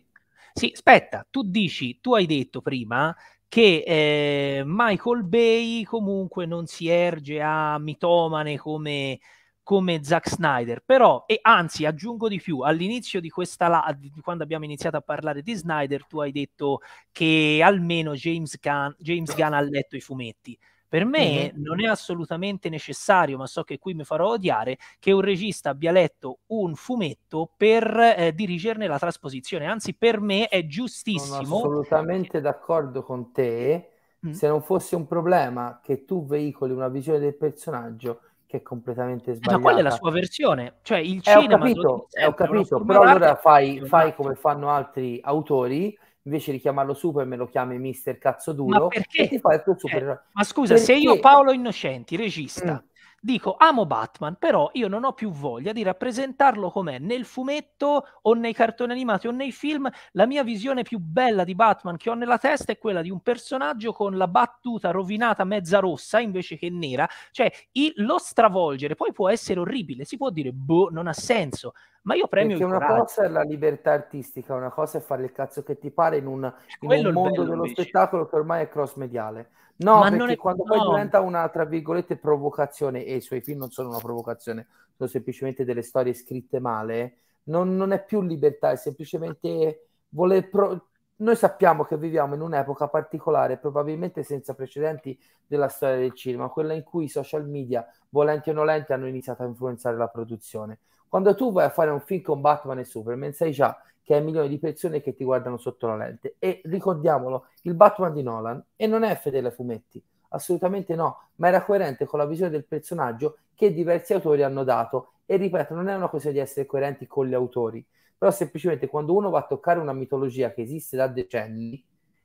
[SPEAKER 1] Sì, aspetta, tu dici, tu hai detto prima che eh, Michael Bay comunque non si erge a mitomane come come Zack Snyder, però, e anzi aggiungo di più, all'inizio di questa, la- quando abbiamo iniziato a parlare di Snyder, tu hai detto che almeno James Gunn, James Gunn ha letto i fumetti. Per me mm-hmm. non è assolutamente necessario, ma so che qui mi farò odiare, che un regista abbia letto un fumetto per eh, dirigerne la trasposizione. Anzi, per me è giustissimo. Sono assolutamente
[SPEAKER 2] d'accordo con te. Mm. Se non fosse un problema che tu veicoli una visione del personaggio che è completamente sbagliata. Eh, ma quella è la sua
[SPEAKER 1] versione, cioè il eh, cinema. Eh, ho capito, ho capito però allora
[SPEAKER 2] fai, fai esatto. come fanno altri autori invece di chiamarlo Superman lo chiami Mister Cazzo Duro ma perché? e ti fai il tuo eh, supereroe. Eh, ma scusa, perché... se io
[SPEAKER 1] Paolo Innocenti, regista, mm dico amo Batman, però io non ho più voglia di rappresentarlo com'è nel fumetto o nei cartoni animati o nei film. La mia visione più bella di Batman che ho nella testa è quella di un personaggio con la battuta rovinata mezza rossa invece che nera. Cioè, il, lo stravolgere poi può essere orribile, si può dire boh, non ha senso. Ma io premio Perché una coraggio. cosa
[SPEAKER 2] è la libertà artistica, una cosa è fare il cazzo che ti pare in un, in un mondo dello invece. spettacolo che ormai è cross mediale. No, Ma non è... quando no. poi diventa una, tra virgolette, provocazione, e i suoi film non sono una provocazione, sono semplicemente delle storie scritte male, non, non è più libertà, è semplicemente voler... Pro... Noi sappiamo che viviamo in un'epoca particolare, probabilmente senza precedenti della storia del cinema, quella in cui i social media, volenti o nolenti, hanno iniziato a influenzare la produzione quando tu vai a fare un film con Batman e Superman, sai già che hai milioni di persone che ti guardano sotto la lente. E ricordiamolo, il Batman di Nolan e non è fedele ai fumetti, assolutamente no, ma era coerente con la visione del personaggio che diversi autori hanno dato. E ripeto, non è una questione di essere coerenti con gli autori, però semplicemente quando uno va a toccare una mitologia che esiste da decenni,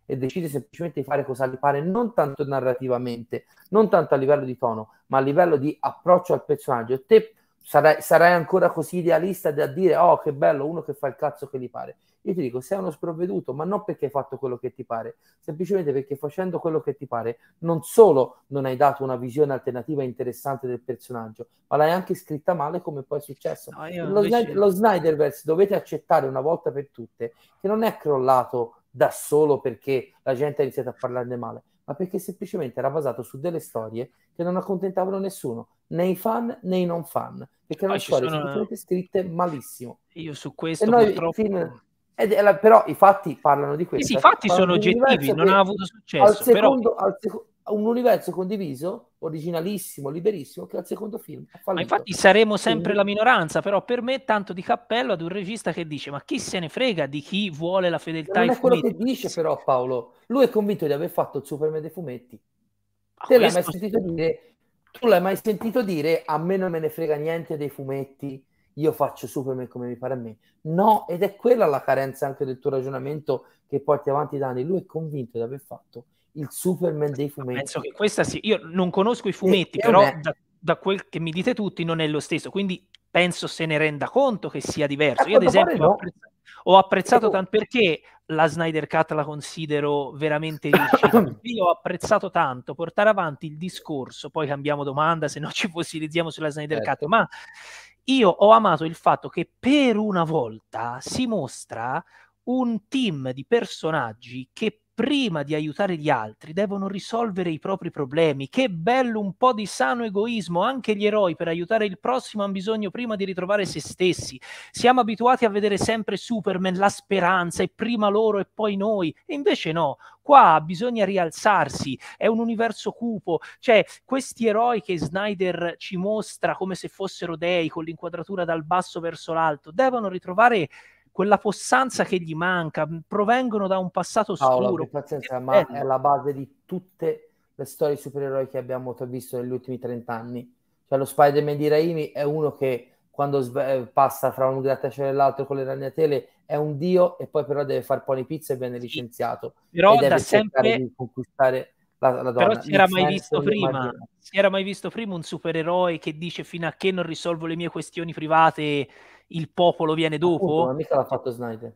[SPEAKER 2] e decide semplicemente di fare cosa gli pare, non tanto narrativamente, non tanto a livello di tono, ma a livello di approccio al personaggio. Te sarai, sarai, ancora così idealista da dire oh che bello uno che fa il cazzo che gli pare io ti dico sei uno sprovveduto ma non perché hai fatto quello che ti pare semplicemente perché facendo quello che ti pare non solo non hai dato una visione alternativa interessante del personaggio ma l'hai anche scritta male come poi è successo no, lo, invece... lo Snyderverse dovete accettare una volta per tutte che non è crollato da solo perché la gente ha iniziato a parlarne male ma perché semplicemente era basato su delle storie che non accontentavano nessuno, né i fan né i non fan, perché cioè, erano storie sono... scritte malissimo.
[SPEAKER 1] Io su questo e noi, purtroppo...
[SPEAKER 2] Film... La... però i fatti parlano di questo. Eh sì, i fatti sono oggettivi, non ha avuto successo. Al secondo, però... al sec... un universo condiviso originalissimo, liberissimo, che al secondo
[SPEAKER 1] film. Ma infatti saremo sempre la minoranza, però per me tanto di cappello ad un regista che dice ma chi se ne frega di chi vuole la fedeltà ai Non è quello che
[SPEAKER 2] dice però Paolo, lui è convinto di aver fatto il Superman dei fumetti.
[SPEAKER 1] Ma Te l'hai mai sentito
[SPEAKER 2] dire? Tu l'hai mai sentito dire a me non me ne frega niente dei fumetti, io faccio Superman come mi pare a me. No, ed è quella la carenza anche del tuo ragionamento che porti avanti da anni. Lui è convinto di aver fatto il Superman dei fumetti. Penso che
[SPEAKER 1] questa sia, io non conosco i fumetti, e, però da, da, quel che mi dite tutti non è lo stesso, quindi penso se ne renda conto che sia diverso. io ad esempio no. ho apprezzato, ho apprezzato ecco. tanto perché la Snyder Cut la considero veramente riuscita. Io ho apprezzato tanto portare avanti il discorso, poi cambiamo domanda, se no ci fossilizziamo sulla Snyder certo. Cut, ma io ho amato il fatto che per una volta si mostra un team di personaggi che prima di aiutare gli altri, devono risolvere i propri problemi. Che bello un po' di sano egoismo. Anche gli eroi per aiutare il prossimo hanno bisogno prima di ritrovare se stessi. Siamo abituati a vedere sempre Superman, la speranza, e prima loro e poi noi. E invece no, qua bisogna rialzarsi. È un universo cupo. Cioè, questi eroi che Snyder ci mostra come se fossero dei, con l'inquadratura dal basso verso l'alto, devono ritrovare quella possanza che gli manca, provengono da un passato Paolo, scuro.
[SPEAKER 2] Pazienza, ma è la base di tutte le storie supereroi che abbiamo visto negli ultimi 30 anni. Cioè lo Spider-Man di Raimi è uno che quando sve- eh, passa fra un grattacielo e l'altro con le ragnatele è un dio e poi però deve fare pony pizza e viene licenziato. Sì, però e deve sempre di conquistare la, la donna. Però si era mai visto prima,
[SPEAKER 1] si era mai visto prima un supereroe che dice fino a che non risolvo le mie questioni private il popolo viene dopo. Appunto, ma mica l'ha fatto Snyder.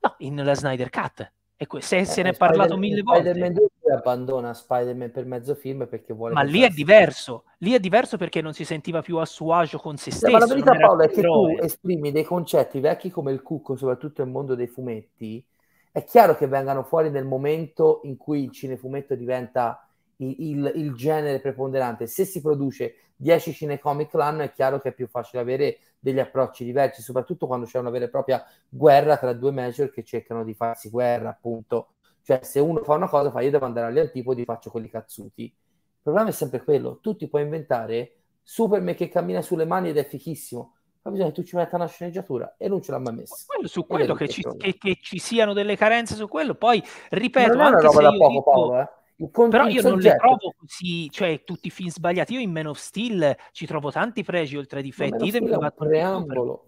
[SPEAKER 1] No, in la Snyder Cut. E que- se, eh, se ne è eh, parlato mille volte. Spider-Man
[SPEAKER 2] 2 abbandona Spider-Man per mezzo film perché vuole... Ma lì è
[SPEAKER 1] diverso. Lì è diverso perché non si sentiva più a suo agio con se stesso. Ma la verità, Paolo, è che tu esprimi dei concetti vecchi come il
[SPEAKER 2] cucco, soprattutto nel mondo dei fumetti. È chiaro che vengano fuori nel momento in cui il cinefumetto diventa il, il genere preponderante. Se si produce 10 cinecomic l'anno è chiaro che è più facile avere degli approcci diversi, soprattutto quando c'è una vera e propria guerra tra due major che cercano di farsi guerra, appunto. Cioè, se uno fa una cosa, fa io devo andare agli antipodi, faccio quelli cazzuti. Il problema è sempre quello, tu ti puoi inventare Superman che cammina sulle mani ed è fichissimo, ma bisogna che tu ci metta una sceneggiatura e non ce l'ha mai messa.
[SPEAKER 1] Quello, su quello che ci, che, che ci, siano delle carenze su quello, poi ripeto... Ma non è una roba da poco, dico... Paolo, eh? Però io non le trovo così, cioè tutti i film sbagliati. Io in Man of Steel ci trovo tanti pregi oltre ai difetti. Io è un preambolo.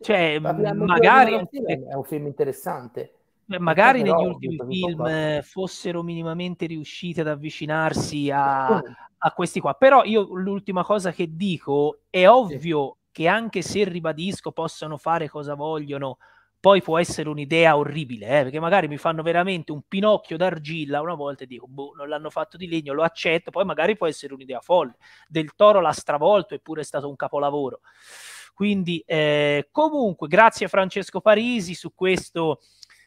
[SPEAKER 1] Cioè, Parliamo magari... È un film interessante. Beh, magari negli ultimi film eh, fossero minimamente riusciti ad avvicinarsi a, a, questi qua. Però io l'ultima cosa che dico è ovvio sì. che anche se ribadisco possono fare cosa vogliono, poi può essere un'idea orribile, eh, perché magari mi fanno veramente un pinocchio d'argilla una volta e dico, boh, non l'hanno fatto di legno, lo accetto, poi magari può essere un'idea folle. Del Toro l'ha stravolto eppure è stato un capolavoro. Quindi eh, comunque, grazie a Francesco Parisi su questo.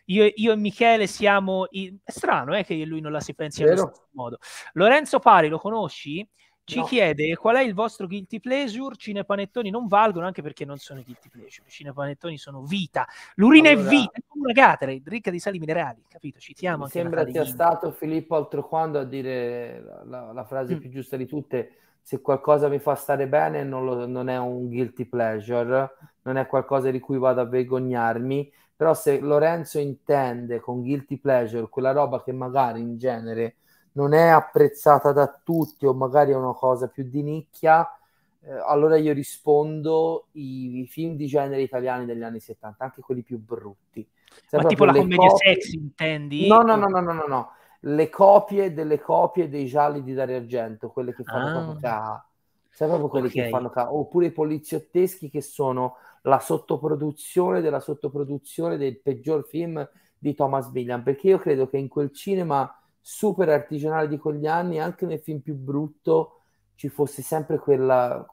[SPEAKER 1] Io, io, e Michele siamo. In... È strano eh, che lui non la si pensi allo stesso modo. Lorenzo Pari, lo conosci? Ci no. chiede qual è il vostro guilty pleasure. Cinepanettoni non valgono anche perché non sono guilty pleasure. Cinepanettoni sono vita. L'urina allora, è vita, è una Gatorade ricca di sali minerali. Capito? Citiamo mi sembra sia stato
[SPEAKER 2] Filippo Altroquando a dire la, la, la frase mm. più giusta di tutte. Se qualcosa mi fa stare bene, non, lo, non è un guilty pleasure, non è qualcosa di cui vado a vergognarmi. Però se Lorenzo intende con guilty pleasure quella roba che magari in genere non è apprezzata da tutti o magari è una cosa più di nicchia, eh, allora io rispondo i, i, film di genere italiani degli anni 70, anche quelli più brutti. Cioè, Ma tipo la commedia copie...
[SPEAKER 1] sex intendi? No,
[SPEAKER 2] no, no, no, no, no, no, Le copie delle copie dei gialli di Dario Argento, quelle che fanno ah. proprio caha. Sai proprio quelli okay. che fanno caha. Oppure i poliziotteschi che sono la sottoproduzione della sottoproduzione del peggior film di Thomas Billian, perché io credo che in quel cinema super artigianale di quegli anni, anche nel film più brutto ci fosse sempre quella,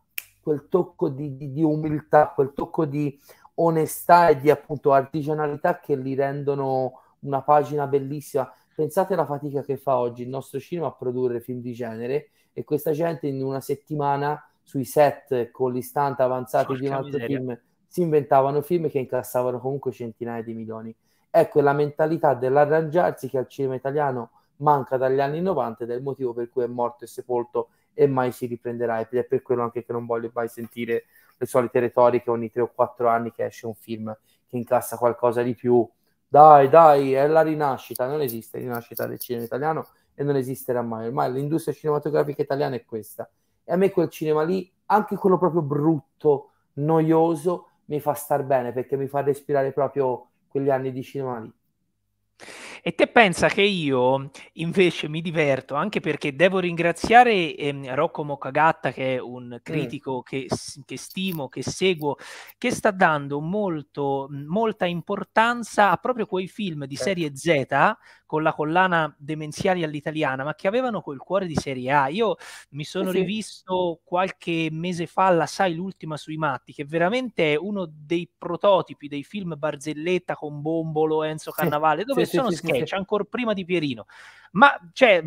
[SPEAKER 2] quel tocco di, di, di umiltà, quel tocco di onestà e di appunto artigianalità che li rendono una pagina bellissima. Pensate alla fatica che fa oggi il nostro cinema a produrre film di genere e questa gente in una settimana sui set con l'istante avanzato di un altro miseria. film si inventavano film che incassavano comunque centinaia di milioni. Ecco, è la mentalità dell'arrangiarsi che al cinema italiano manca dagli anni 90 ed è il motivo per cui è morto e sepolto e mai si riprenderà ed è per quello anche che non voglio mai sentire le solite retoriche ogni 3 o 4 anni che esce un film che incassa qualcosa di più dai dai è la rinascita non esiste rinascita del cinema italiano e non esisterà mai ormai l'industria cinematografica italiana è questa e a me quel cinema lì anche quello proprio brutto noioso mi fa star bene perché mi fa respirare proprio quegli anni di cinema lì
[SPEAKER 1] e te pensa che io invece mi diverto anche perché devo ringraziare ehm, Rocco Moccagatta, che è un mm. critico mm. che, che, stimo, che seguo, che sta dando molto, molta importanza a proprio quei film di certo. serie Z con la collana demenziali all'italiana, ma che avevano quel cuore di Serie A. Io mi sono sì. rivisto qualche mese fa la Sai l'ultima sui matti, che veramente è uno dei prototipi dei film Barzelletta con Bombolo, Enzo Cannavale, dove sì, sono sì, sketch ancora prima di Pierino. Ma cioè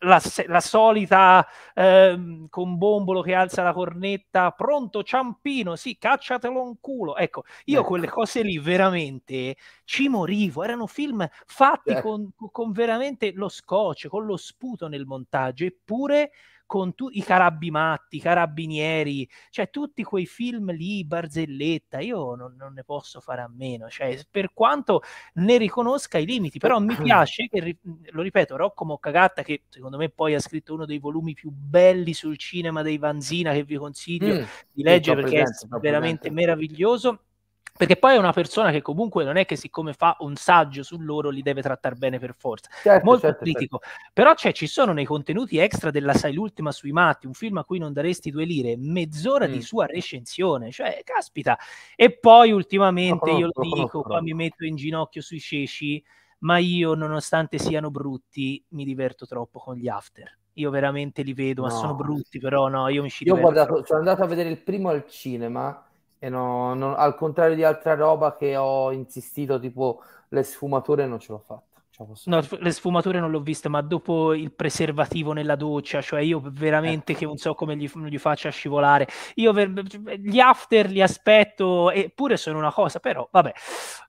[SPEAKER 1] la, la solita ehm, con bombolo che alza la cornetta, pronto Ciampino, sì, cacciatelo un culo. Ecco, io ecco. quelle cose lì veramente ci morivo, erano film fatti ecco. con, con veramente lo scotch, con lo sputo nel montaggio, eppure con tu- i Carabbi Matti, i Carabinieri, cioè tutti quei film lì, Barzelletta, io non, non ne posso fare a meno, cioè, per quanto ne riconosca i limiti, però mi piace che, lo ripeto, Rocco Moccagatta, che secondo me poi ha scritto uno dei volumi più belli sul cinema dei Vanzina, che vi consiglio mm, di leggere perché presente, è veramente presente. meraviglioso, perché poi è una persona che comunque non è che siccome fa un saggio su loro li deve trattare bene per forza, certo, molto certo, critico, certo. però cioè, ci sono nei contenuti extra della Sai l'ultima sui matti, un film a cui non daresti due lire, mezz'ora mm. di sua recensione, cioè caspita, e poi ultimamente no, io lo dico, conosco. qua mi metto in ginocchio sui ceci, ma io nonostante siano brutti mi diverto troppo con gli after io veramente li vedo, no. ma sono brutti, però no, io mi ci Io ho guardato,
[SPEAKER 2] sono andato a vedere il primo al cinema e no, no, al contrario di altra roba che ho insistito, tipo le sfumature, non ce l'ho fatta. Ce
[SPEAKER 1] no, le sfumature non l'ho vista, ma dopo il preservativo nella doccia, cioè io veramente eh. che non so come gli, gli faccia scivolare. Io ver- gli after li aspetto, eppure sono una cosa, però vabbè.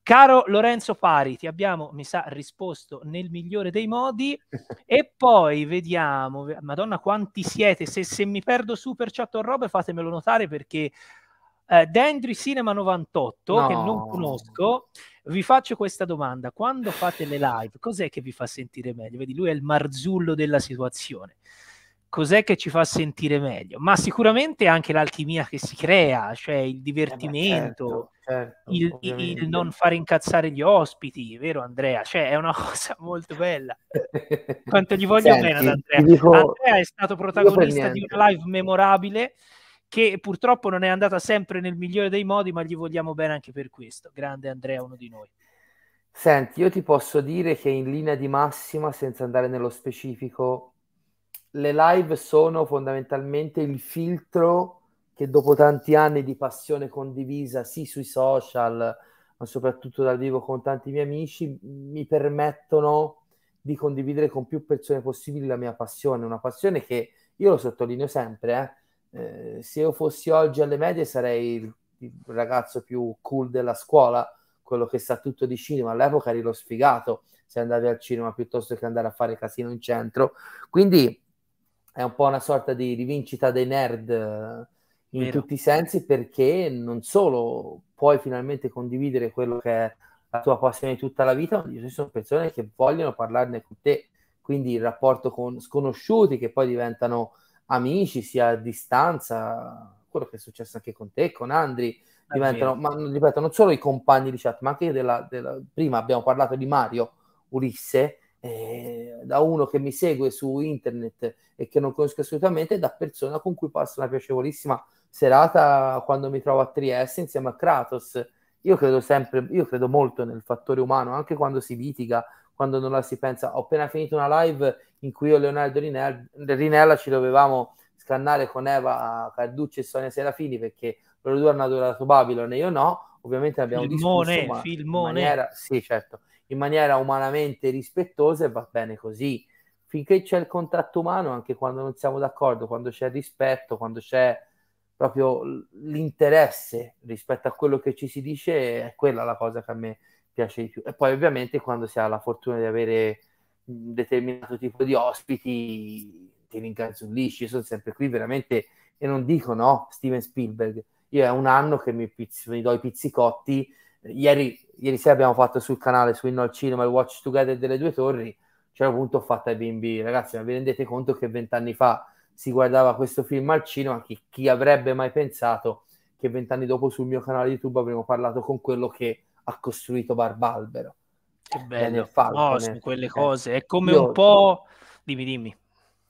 [SPEAKER 1] Caro Lorenzo Pari, ti abbiamo, mi sa, risposto nel migliore dei modi. e poi vediamo, madonna quanti siete, se, se mi perdo super chat o robe fatemelo notare perché eh, Dendri Cinema 98, no. che non conosco, vi faccio questa domanda. Quando fate le live, cos'è che vi fa sentire meglio? Vedi, lui è il marzullo della situazione. Cos'è che ci fa sentire meglio? Ma sicuramente anche l'alchimia che si crea, cioè il divertimento, eh certo, certo, il, il, non fare incazzare gli ospiti, vero Andrea? Cioè è una cosa molto bella. Quanto gli voglio Senti, bene ad Andrea. Dico, Andrea è stato protagonista di una live memorabile che purtroppo non è andata sempre nel migliore dei modi, ma gli vogliamo bene anche per questo. Grande Andrea, uno di noi.
[SPEAKER 2] Senti, io ti posso dire che in linea di massima, senza andare nello specifico, le live sono fondamentalmente il filtro che dopo tanti anni di passione condivisa, sì sui social, ma soprattutto dal vivo con tanti miei amici, mi permettono di condividere con più persone possibili la mia passione, una passione che io lo sottolineo sempre, eh, eh, se io fossi oggi alle medie sarei il, il, ragazzo più cool della scuola, quello che sa tutto di cinema. All'epoca eri lo sfigato se andavi al cinema piuttosto che andare a fare casino in centro. Quindi è un po' una sorta di rivincita dei nerd eh, in Vero. tutti i sensi perché non solo puoi finalmente condividere quello che è la tua passione di tutta la vita, ma ci sono persone che vogliono parlarne con te, quindi il rapporto con sconosciuti che poi diventano amici, sia a distanza, quello che è successo anche con te, con Andri, eh, diventano, ma, ripeto, non solo i compagni di chat, ma anche della, della... prima abbiamo parlato di Mario Ulisse,
[SPEAKER 1] eh,
[SPEAKER 2] da uno che mi segue su internet e che non conosco assolutamente, da persona con cui passo una piacevolissima serata quando mi trovo a Trieste insieme a Kratos. Io credo sempre, io credo molto nel fattore umano, anche quando si litiga, quando non la si pensa. Ho appena finito una live in cui io e Leonardo Rinella, Rinella ci dovevamo scannare con Eva Carducci e Sonia Serafini perché loro due hanno adorato Babylon e io no. Ovviamente abbiamo filmone, discusso ma filmone. in maniera, sì, certo, in maniera umanamente rispettosa e va bene così. Finché c'è il contatto umano, anche quando non siamo d'accordo, quando c'è rispetto, quando c'è proprio l'interesse rispetto a quello che ci si dice, è quella la cosa che a me piace di più. E poi ovviamente quando si ha la fortuna di avere un determinato tipo di ospiti ti rincanzullisci. Io sono sempre qui veramente e non dico no, Steven Spielberg. Io è un anno che mi, pizz- mi do i pizzicotti. Ieri, ieri sera abbiamo fatto sul canale, su Inno al Cinema, il Watch Together delle due torri. C'era un punto fatto ai bimbi, ragazzi, ma vi rendete conto che vent'anni fa si guardava questo film al cinema? Chi, chi avrebbe mai pensato che vent'anni dopo sul mio canale YouTube avremmo parlato con quello che ha costruito Barbalbero? Che
[SPEAKER 1] bello, no, su quelle eh, cose, è come io, un
[SPEAKER 2] po'... Dimmi, dimmi.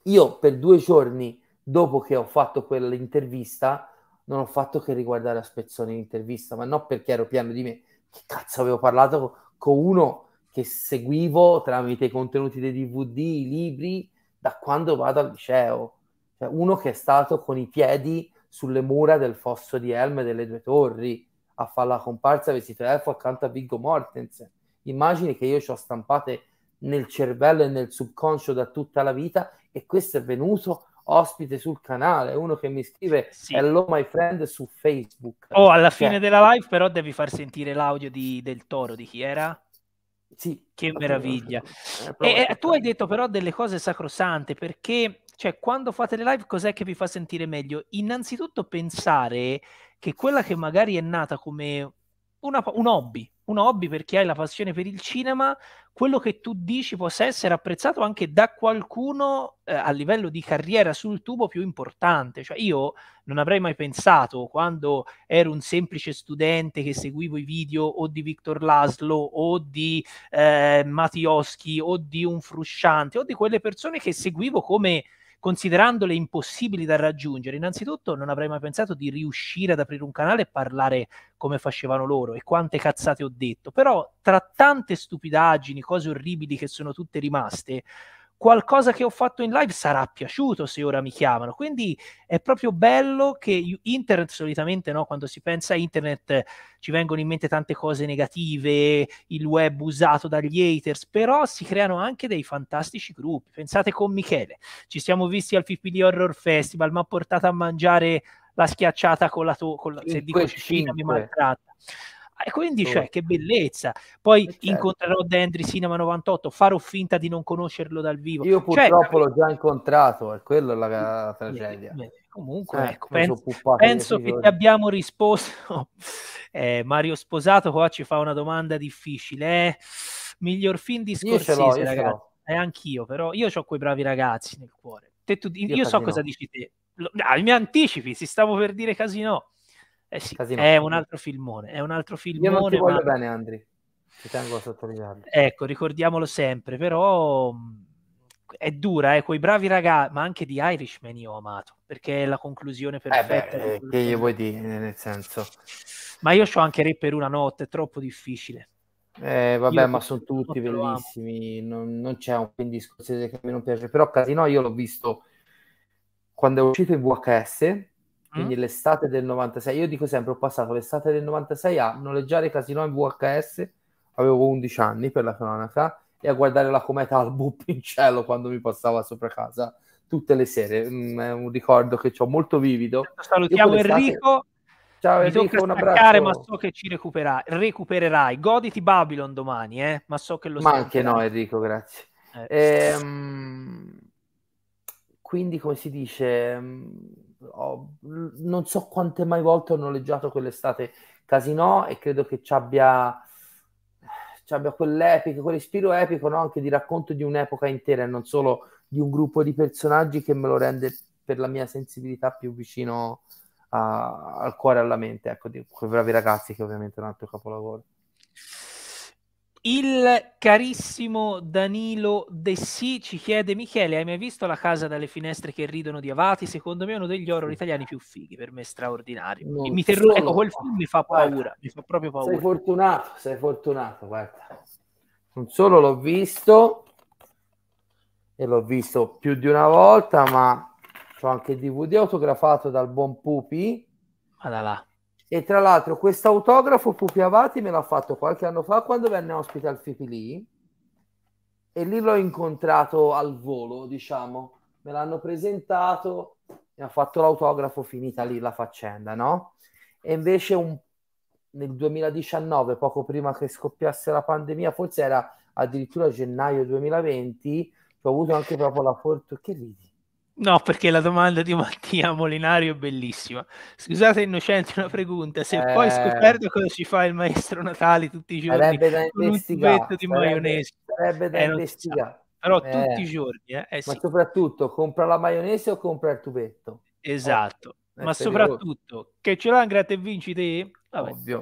[SPEAKER 2] Io per due giorni dopo che ho fatto quell'intervista non ho fatto che riguardare a spezzoni l'intervista, ma non perché ero piano di me, che cazzo avevo parlato con, uno che seguivo tramite i contenuti dei DVD, i libri, da quando vado al liceo. Cioè, uno che è stato con i piedi sulle mura del fosso di Elme delle due torri a fare la comparsa vestito elfo accanto a Viggo Mortensen immagini che io ho stampate nel cervello e nel subconscio da tutta la vita e questo è venuto ospite sul canale, uno che mi scrive sì. Hello my friend su Facebook. Oh, alla fine che...
[SPEAKER 1] Cioè della live però devi far sentire l'audio di, del toro, di chi era? Sì. Che meraviglia. E, e eh, eh, tu hai detto però delle cose sacrosante perché, cioè, quando fate le live cos'è che vi fa sentire meglio? Innanzitutto pensare che quella che magari è nata come una, un hobby, un hobby perché hai la passione per il cinema, quello che tu dici possa essere apprezzato anche da qualcuno eh, a livello di carriera sul tubo più importante. Cioè, io non avrei mai pensato quando ero un semplice studente che seguivo i video o di Victor Laszlo o di eh, Mattioschi o di un Frusciante o di quelle persone che seguivo come considerandole impossibili da raggiungere, innanzitutto non avrei mai pensato di riuscire ad aprire un canale e parlare come facevano loro e quante cazzate ho detto, però tra tante stupidaggini, cose orribili che sono tutte rimaste, qualcosa che ho fatto in live sarà piaciuto se ora mi chiamano. Quindi è proprio bello che internet solitamente, no? quando si pensa a internet ci vengono in mente tante cose negative, il web usato dagli haters, però si creano anche dei fantastici gruppi. Pensate con Michele, ci siamo visti al FIPD Horror Festival, mi ha portato a mangiare la schiacciata con la tua, se dico cucina mi maltratta. E quindi, cioè, che bellezza. Poi eh, certo. incontrerò Dendry Cinema 98, farò finta di non conoscerlo dal vivo. Io cioè, purtroppo
[SPEAKER 2] cioè, l'ho già incontrato, è quella la, la tragedia. Bene, Comunque, eh, ecco, penso, penso che ti
[SPEAKER 1] abbiamo risposto. Eh, Mario Sposato qua ci fa una domanda difficile. Eh? Miglior film di Scorsese, ragazzi. E eh, anch'io, però io ho quei bravi ragazzi nel cuore. Te, tu, io, io so cosa dici te. Lo, no, mi anticipi, si stavo per dire Casino. Eh sì, è un altro filmone, è un altro filmone. Io non ti voglio ma... bene, Andri, ci tengo a sottolinearlo. Ecco, ricordiamolo sempre, però è dura, eh, quei bravi ragazzi, ma anche di Irishman io ho amato, perché è la conclusione perfetta. Eh beh, eh, che gli vuoi
[SPEAKER 2] dire, nel senso...
[SPEAKER 1] Ma io ho anche Re per una notte, è troppo difficile. Eh, vabbè, io ma
[SPEAKER 2] sono tutti bellissimi, non, non, c'è un film di Scorsese che mi non piace, però Casino io l'ho visto quando è uscito in VHS Mm. quindi mm. l'estate del 96. Io dico sempre: ho passato l'estate del 96 a noleggiare casino in VHS, avevo 11 anni per la cronaca, e a guardare la cometa al bup in cielo quando mi passava sopra casa tutte le sere. Mm, è un ricordo che ho molto vivido.
[SPEAKER 1] Certo, salutiamo Enrico.
[SPEAKER 2] Ciao Mi Enrico, un abbraccio. ma
[SPEAKER 1] so che ci recupererai. recupererai. Goditi Babylon domani, eh? ma so che lo Ma anche no,
[SPEAKER 2] Enrico, grazie. Eh. Ehm, quindi, come si dice, mm, ho, non so quante mai volte ho noleggiato quell'estate Casino e credo che ci abbia, ci abbia quell'epico, quell'ispiro epico no? anche di racconto di un'epoca intera e non solo di un gruppo di personaggi che me lo rende per la mia sensibilità più vicino a, al cuore e alla mente ecco, di quei bravi ragazzi che ovviamente è un altro capolavoro
[SPEAKER 1] il carissimo Danilo Dessì ci chiede: Michele, hai mai visto la casa dalle finestre che ridono di Avati? Secondo me è uno degli horror italiani più fighi, per me straordinario. No, mi terror- ecco, quel film mi fa paura, guarda, mi fa proprio paura. Sei fortunato,
[SPEAKER 2] sei fortunato, guarda. Non solo l'ho visto, e l'ho visto più di una volta, ma ho anche il DVD autografato dal buon Pupi. Ma da là. E tra l'altro questo autografo Pupi Avati me l'ha fatto qualche anno fa quando venne ospite al Fipili e lì l'ho incontrato al volo, diciamo. Me l'hanno presentato e ha fatto l'autografo finita lì la faccenda, no? E invece un, nel 2019, poco prima che scoppiasse la pandemia, forse era addirittura gennaio 2020, ho avuto anche proprio la fortuna che ridi
[SPEAKER 1] No, perché la domanda di Mattia Molinari è bellissima. Scusate, innocente, una pregunta. Se eh... poi scoperto cosa ci fa il maestro Natale tutti i giorni, sarebbe da investigare, un di maionese. Sarebbe da eh, investigare. Però eh. tutti i giorni, eh? eh sì. Ma
[SPEAKER 2] soprattutto, compra la maionese o compra il tubetto? Eh, esatto. Oh, Ma soprattutto,
[SPEAKER 1] che ce l'ha gratta e vinci te? Vabbè, Ovvio.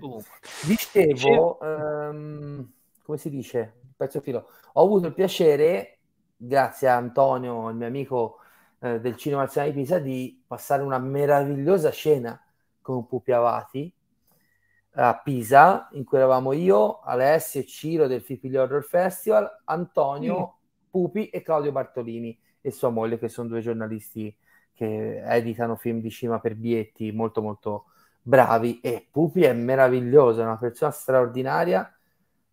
[SPEAKER 1] Dicevo,
[SPEAKER 2] um, come si dice? Pezzo filo. Ho avuto il piacere, grazie a Antonio, il mio amico eh, del Cinema Nazionale di Pisa di passare una meravigliosa scena con Pupi Avati eh, a Pisa, in cui eravamo io, Alessio e Ciro del Fipili Horror Festival, Antonio, mm. Pupi e Claudio Bartolini e sua moglie, che sono due giornalisti che editano film di cima per Bietti, molto molto bravi. E Pupi è meraviglioso, è una persona straordinaria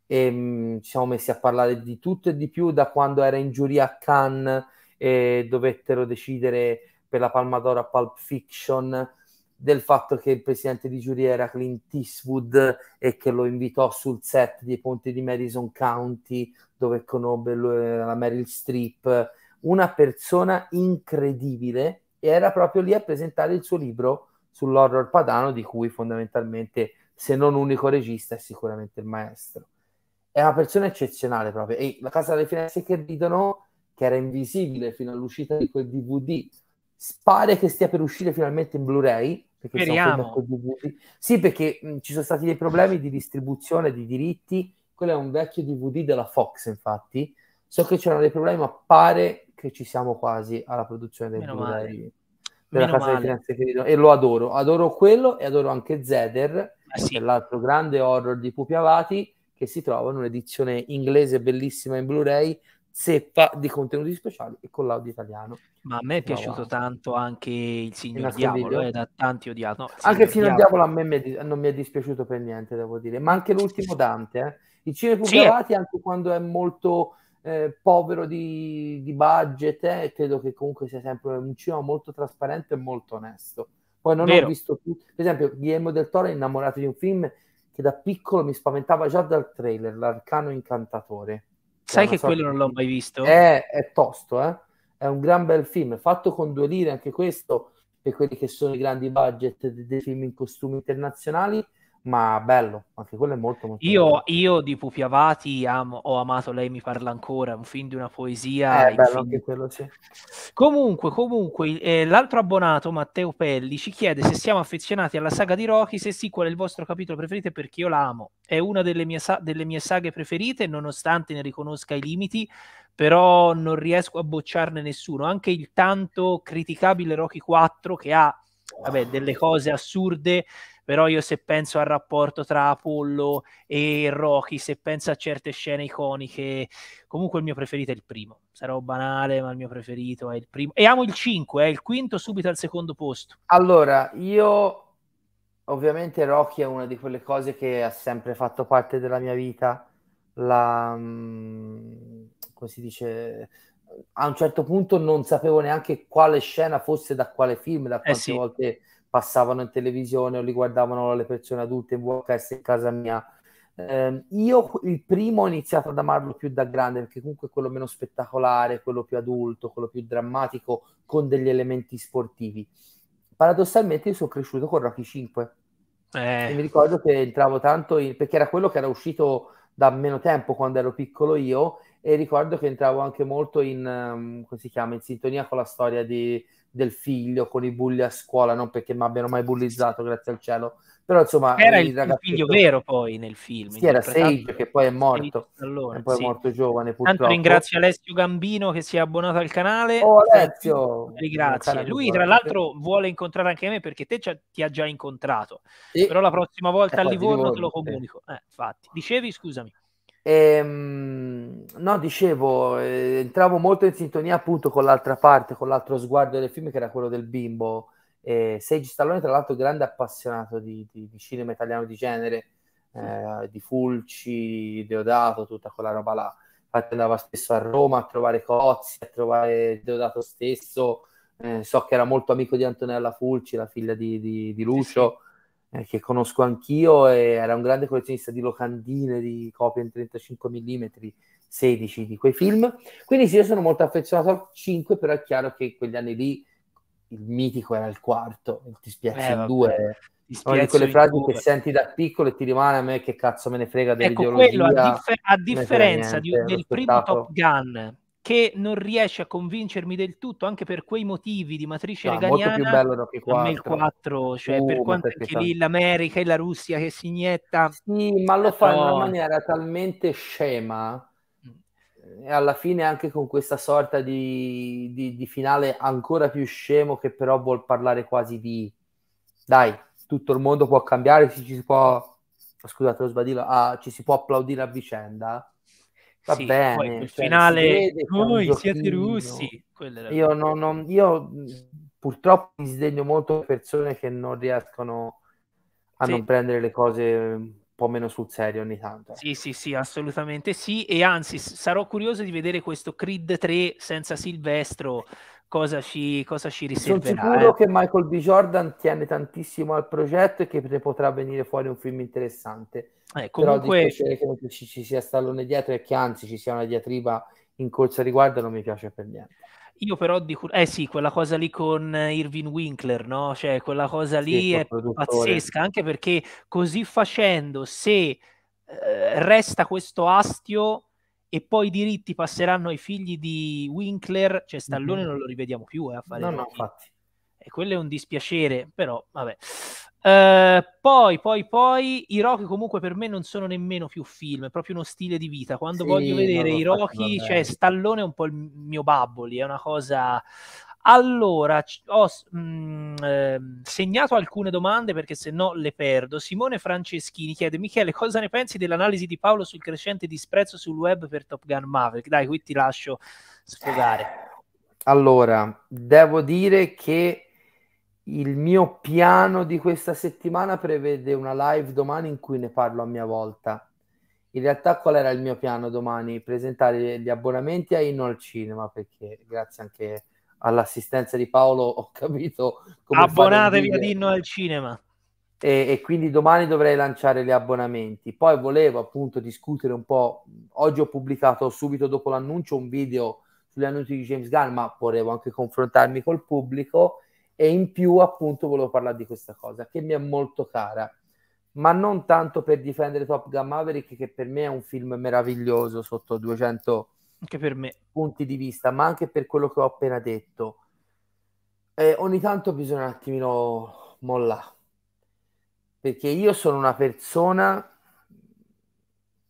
[SPEAKER 2] e mh, mm, ci siamo messi a parlare di tutto e di più da quando era in giuria a Cannes e dovettero decidere per la Palma d'Oro a Pulp Fiction del fatto che il presidente di giuria era Clint Eastwood e che lo invitò sul set dei ponti di Madison County dove conobbe la Meryl Streep una persona incredibile e era proprio lì a presentare il suo libro sull'horror padano di cui fondamentalmente se non unico regista è sicuramente il maestro è una persona eccezionale proprio e la casa delle finestre che ridono che era invisibile fino all'uscita di quel DVD, pare che stia per uscire finalmente in Blu-ray. Perché Speriamo. Sì, perché mh, ci sono stati dei problemi di distribuzione di diritti. Quello è un vecchio DVD della Fox, infatti. So che c'erano dei problemi, ma pare che ci siamo quasi alla produzione del Meno Blu-ray. Male. Della casa di Firenze e lo adoro, adoro quello e adoro anche Zeder, ah, eh, sì. l'altro grande horror di Pupi Avati, che si trova in un'edizione inglese bellissima in Blu-ray zeppa di contenuti
[SPEAKER 1] speciali e con l'audio italiano. Ma a me è piaciuto tanto anche il signor Diavolo, è eh, da tanti odiato. No, anche il signor Diavolo,
[SPEAKER 2] a me di- non mi è dispiaciuto per niente, devo dire, ma anche l'ultimo Dante. Eh. I cinema pubblicati, sì. anche quando è molto eh, povero di, di budget, eh, credo che comunque sia sempre un cinema molto trasparente e molto onesto. Poi non Vero. ho visto più, per esempio, Guillermo del Toro è innamorato di un film che da piccolo mi spaventava già dal trailer, L'arcano incantatore
[SPEAKER 1] Sai che sorta... quello non l'ho mai visto? È, è
[SPEAKER 2] tosto, eh? È un gran bel film, fatto con due lire anche questo, per quelli che sono i grandi budget dei film in costumi internazionali ma bello, anche quello è molto molto io,
[SPEAKER 1] io di Pupi Avati am, ho amato Lei mi parla ancora, un film di una poesia. Eh, bello anche quello, sì. Comunque, comunque eh, l'altro abbonato, Matteo Pelli, ci chiede se siamo affezionati alla saga di Rocky, se sì, qual è il vostro capitolo preferito perché io l'amo. È una delle mie, sa- delle mie saghe preferite, nonostante ne riconosca i limiti, però non riesco a bocciarne nessuno. Anche il tanto criticabile Rocky 4 che ha vabbè, delle cose assurde però io se penso al rapporto tra Apollo e Rocky, se penso a certe scene iconiche, comunque il mio preferito è il primo, sarò banale, ma il mio preferito è il primo. E amo il 5, è eh, il quinto subito al secondo posto. Allora,
[SPEAKER 2] io ovviamente Rocky è una di quelle cose che ha sempre fatto parte della mia vita, la... Mm, come si dice a un certo punto non sapevo neanche quale scena fosse da quale film, da eh quante eh sì. volte passavano in televisione o li guardavano le persone adulte in VHS in casa mia. Eh, io il primo ho iniziato ad amarlo più da grande perché comunque quello meno spettacolare, quello più adulto, quello più drammatico con degli elementi sportivi. Paradossalmente io sono cresciuto con Rocky 5 eh. e mi ricordo che entravo tanto in, perché era quello che era uscito da meno tempo quando ero piccolo io e ricordo che entravo anche molto in, um, come si chiama, in sintonia con la storia di del figlio con i bulli a scuola, non perché mi abbiano mai bullizzato, grazie al cielo. Però insomma, era il, il figlio vero
[SPEAKER 1] poi nel film. Sì, era Sage che poi è morto, allora, poi sì. è morto giovane purtroppo. Tanto ringrazio Alessio Gambino che si è abbonato al canale. Oh Alessio! Grazie. Lui tra l'altro vuole incontrare anche me perché te ti ha già incontrato. Sì. Però la prossima volta eh, a Livorno, Livorno te lo comunico. Eh, infatti. Dicevi, scusami.
[SPEAKER 2] Ehm, no, dicevo, eh, entravo molto in sintonia appunto con l'altra parte, con l'altro sguardo del film che era quello del bimbo. Eh, Seiji Stallone, tra l'altro, grande appassionato di, di, di cinema italiano di genere, eh, di Fulci, Deodato, tutta quella roba là. Infatti andava spesso a Roma a trovare Cozzi, a trovare Deodato stesso. Eh, so che era molto amico di Antonella Fulci, la figlia di, di Lucio. Sì, sì eh, che conosco anch'io, era un grande collezionista di locandine, di copie in 35 mm, 16 di quei film. Quindi sì, io sono molto affezionato al 5, però è chiaro che in quegli anni lì il mitico era il quarto, il ti spiace eh, il 2. Sono di quelle frasi che senti da piccolo e ti rimane a me che cazzo me ne frega ecco, dell'ideologia. Ecco quello, a, differ- a differenza niente, di, del primo Top
[SPEAKER 1] Gun che non riesce a convincermi del tutto anche per quei motivi di matrice no, ah, reganiana molto più bello Rocky 4. a me 4 cioè uh, per quanto anche lì l'America e la Russia che si inietta sì ma lo fa no. in una maniera
[SPEAKER 2] talmente scema eh, e alla fine anche con questa sorta di, di, di finale ancora più scemo che però vuol parlare quasi di dai tutto il mondo può cambiare ci si può scusate lo sbadilo ah, ci si può applaudire a vicenda Va sì, bene, poi il cioè, finale voi siete russi. Io, non, non, io, purtroppo mi sdegno molto persone che
[SPEAKER 1] non riescono a sì. non
[SPEAKER 2] prendere le cose un po' meno sul serio ogni tanto.
[SPEAKER 1] Ecco. Sì, sì, sì, assolutamente sì. E anzi, sarò curioso di vedere questo Creed 3 senza Silvestro cosa ci, cosa ci riserverà. Sono sicuro eh.
[SPEAKER 2] che Michael B. Jordan tiene tantissimo al progetto e che ne potrà venire fuori un film interessante. Eh, comunque... Però di piacere che non ci, ci sia Stallone dietro e che anzi ci sia una diatriba in corsa a riguardo non mi piace per niente.
[SPEAKER 1] Io però dico, eh sì, quella cosa lì con Irving Winkler, no? Cioè, quella cosa lì sì, è pazzesca, anche perché così facendo, se eh, resta questo astio, e poi i diritti passeranno ai figli di Winkler, cioè Stallone mm-hmm. non lo rivediamo più eh, a fare no, no, infatti. E quello è un dispiacere, però vabbè. Uh, poi, poi, poi, i Rocky comunque per me non sono nemmeno più film, è proprio uno stile di vita. Quando sì, voglio vedere i Rocky, cioè Stallone è un po' il mio babboli, è una cosa allora, ho mh, mm, ehm, segnato alcune domande perché se no le perdo. Simone Franceschini chiede, Michele, cosa ne pensi dell'analisi di Paolo sul crescente disprezzo sul web per Top Gun Maverick? Dai, qui ti lascio sfogare.
[SPEAKER 2] Allora, devo dire che il mio piano di questa settimana prevede una live domani in cui ne parlo a mia volta. In realtà qual era il mio piano domani? Presentare gli abbonamenti a Inno al Cinema, perché grazie anche a all'assistenza di Paolo ho capito come abbonatevi a Dinno
[SPEAKER 1] al cinema
[SPEAKER 2] e, e, quindi domani dovrei lanciare gli abbonamenti poi volevo appunto discutere un po' oggi ho pubblicato subito dopo l'annuncio un video sugli annunci di James Gunn ma volevo anche confrontarmi col pubblico e in più appunto volevo parlare di questa cosa che mi è molto cara ma non tanto per difendere Top Gun Maverick che per me è un film meraviglioso sotto 200 anche per me. punti di vista, ma anche per quello che ho appena detto. Eh, ogni tanto bisogna un attimino mollare, perché io sono una persona...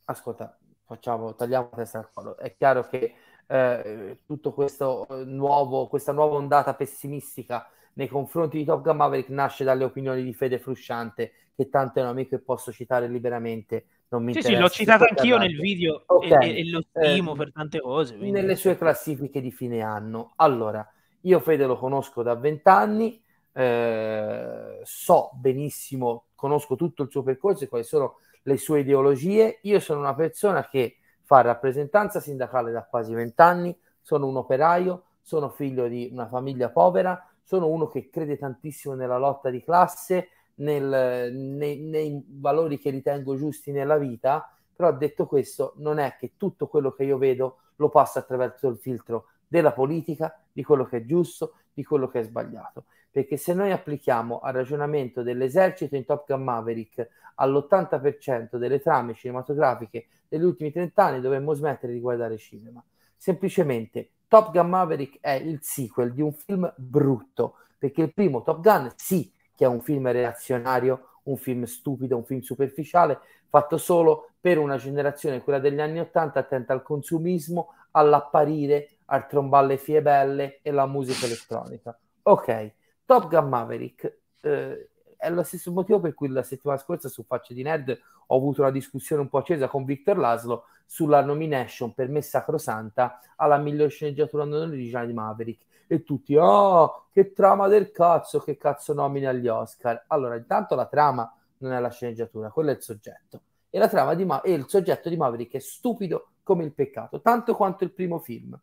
[SPEAKER 2] Ascolta, facciamo, tagliamo la testa al collo. È chiaro che eh, tutto questo eh, nuovo, questa nuova ondata pessimistica nei confronti di Top Gun Maverick nasce dalle opinioni di Fede Frusciante, che tanto è un amico e posso citare liberamente non mi sì, interessa. Sì, l'ho citato anch'io nel video okay. e, e, lo eh, stimo eh, per
[SPEAKER 1] tante cose. Quindi. Nelle sue
[SPEAKER 2] classifiche di fine anno. Allora, io Fede lo conosco da vent'anni, eh, so benissimo, conosco tutto il suo percorso e quali sono le sue ideologie. Io sono una persona che fa rappresentanza sindacale da quasi vent'anni, sono un operaio, sono figlio di una famiglia povera, sono uno che crede tantissimo nella lotta di classe nel, nei, nei valori che ritengo giusti nella vita, però detto questo non è che tutto quello che io vedo lo passa attraverso il filtro della politica, di quello che è giusto, di quello che è sbagliato. Perché se noi applichiamo al ragionamento dell'esercito in Top Gun Maverick all'80% delle trame cinematografiche degli ultimi 30 anni, dovremmo smettere di guardare cinema. Semplicemente Top Gun Maverick è il sequel di un film brutto, perché il primo Top Gun sì che è un film reazionario, un film stupido, un film superficiale, fatto solo per una generazione, quella degli anni Ottanta, attenta al consumismo, all'apparire, al tromballe fie belle e alla musica elettronica. Ok, Top Gun Maverick eh, è lo stesso motivo per cui la settimana scorsa su Facce di Nerd ho avuto una discussione un po' accesa con Victor Laszlo sulla nomination per me sacrosanta alla miglior sceneggiatura non originale di Maverick e tutti, oh, che trama del cazzo, che cazzo nomina agli Oscar. Allora, intanto la trama non è la sceneggiatura, quello è il soggetto. E la trama di Ma- è il soggetto di Maverick è stupido come il peccato, tanto quanto il primo film.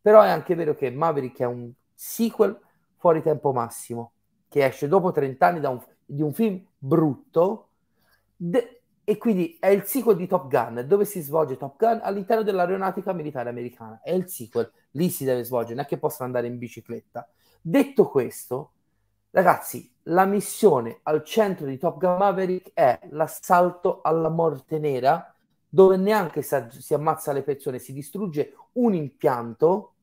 [SPEAKER 2] Però è anche vero che Maverick è un sequel fuori tempo massimo, che esce dopo 30 anni un, di un film brutto, de- e quindi è il sequel di Top Gun. Dove si svolge Top Gun? All'interno dell'aeronautica militare americana. È il sequel, lì si deve svolgere, non è che possano andare in bicicletta. Detto questo, ragazzi, la missione al centro di Top Gun Maverick è l'assalto alla morte nera, dove neanche si ammazza le persone, si distrugge un impianto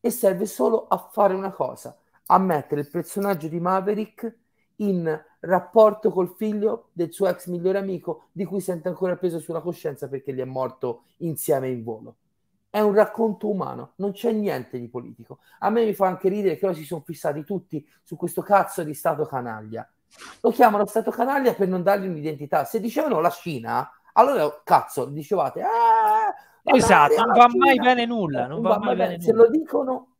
[SPEAKER 2] e serve solo a fare una cosa, a mettere il personaggio di Maverick in rapporto col figlio del suo ex migliore amico di cui sente ancora il peso sulla coscienza perché gli è morto insieme in volo. È un racconto umano, non c'è niente di politico. A me mi fa anche ridere che ora si sono fissati tutti su questo cazzo di Stato canaglia. Lo chiamano Stato canaglia per non dargli un'identità. Se dicevano la Cina, allora cazzo, dicevate... Ah,
[SPEAKER 1] esatto, non va Cina. mai bene nulla. Non non va va mai bene bene. Se lo
[SPEAKER 2] dicono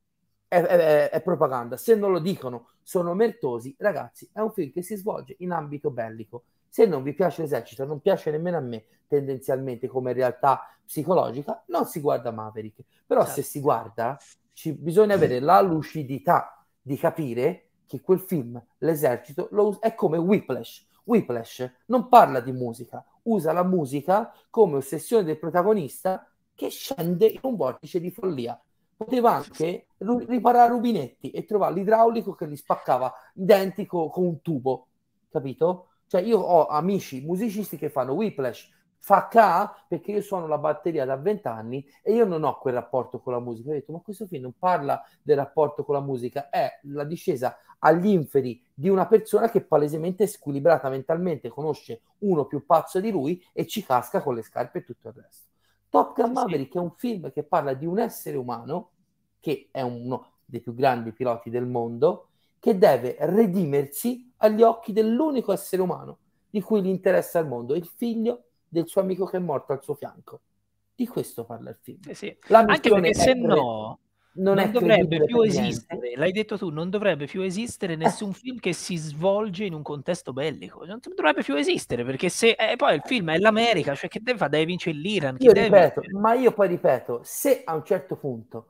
[SPEAKER 2] è, è, è propaganda, se non lo dicono sono mertosi. Ragazzi, è un film che si svolge in ambito bellico. Se non vi piace l'esercito, non piace nemmeno a me tendenzialmente come realtà psicologica, non si guarda Maverick. Però certo. se si guarda, ci, bisogna mm. avere la lucidità di capire che quel film, l'esercito, lo, è come Whiplash. Whiplash non parla di musica, usa la musica come ossessione del protagonista che scende in un vortice di follia poteva anche ru- riparare rubinetti e trovare l'idraulico che li spaccava identico con un tubo, capito? Cioè io ho amici musicisti che fanno whiplash, fa ca perché io suono la batteria da vent'anni e io non ho quel rapporto con la musica. Ho detto, ma questo film non parla del rapporto con la musica, è la discesa agli inferi di una persona che palesemente è squilibrata mentalmente, conosce uno più pazzo di lui e ci casca con le scarpe e tutto il resto. Top Gun sì, Maverick sì. è un film che parla di un essere umano che è uno dei più grandi piloti del mondo che deve redimersi agli occhi dell'unico essere umano di cui gli interessa il mondo, il figlio del suo amico che è morto al suo fianco. Di questo parla il film. Sì, sì. Anche perché se no,
[SPEAKER 1] non, è dovrebbe più esistere, niente. l'hai detto tu, non dovrebbe più esistere eh. nessun film che si svolge in un contesto bellico, non dovrebbe più esistere perché se eh, poi il film è l'America, cioè che deve fare? Deve vincere l'Iran. Io ripeto,
[SPEAKER 2] vincere... ma io poi ripeto, se a un certo punto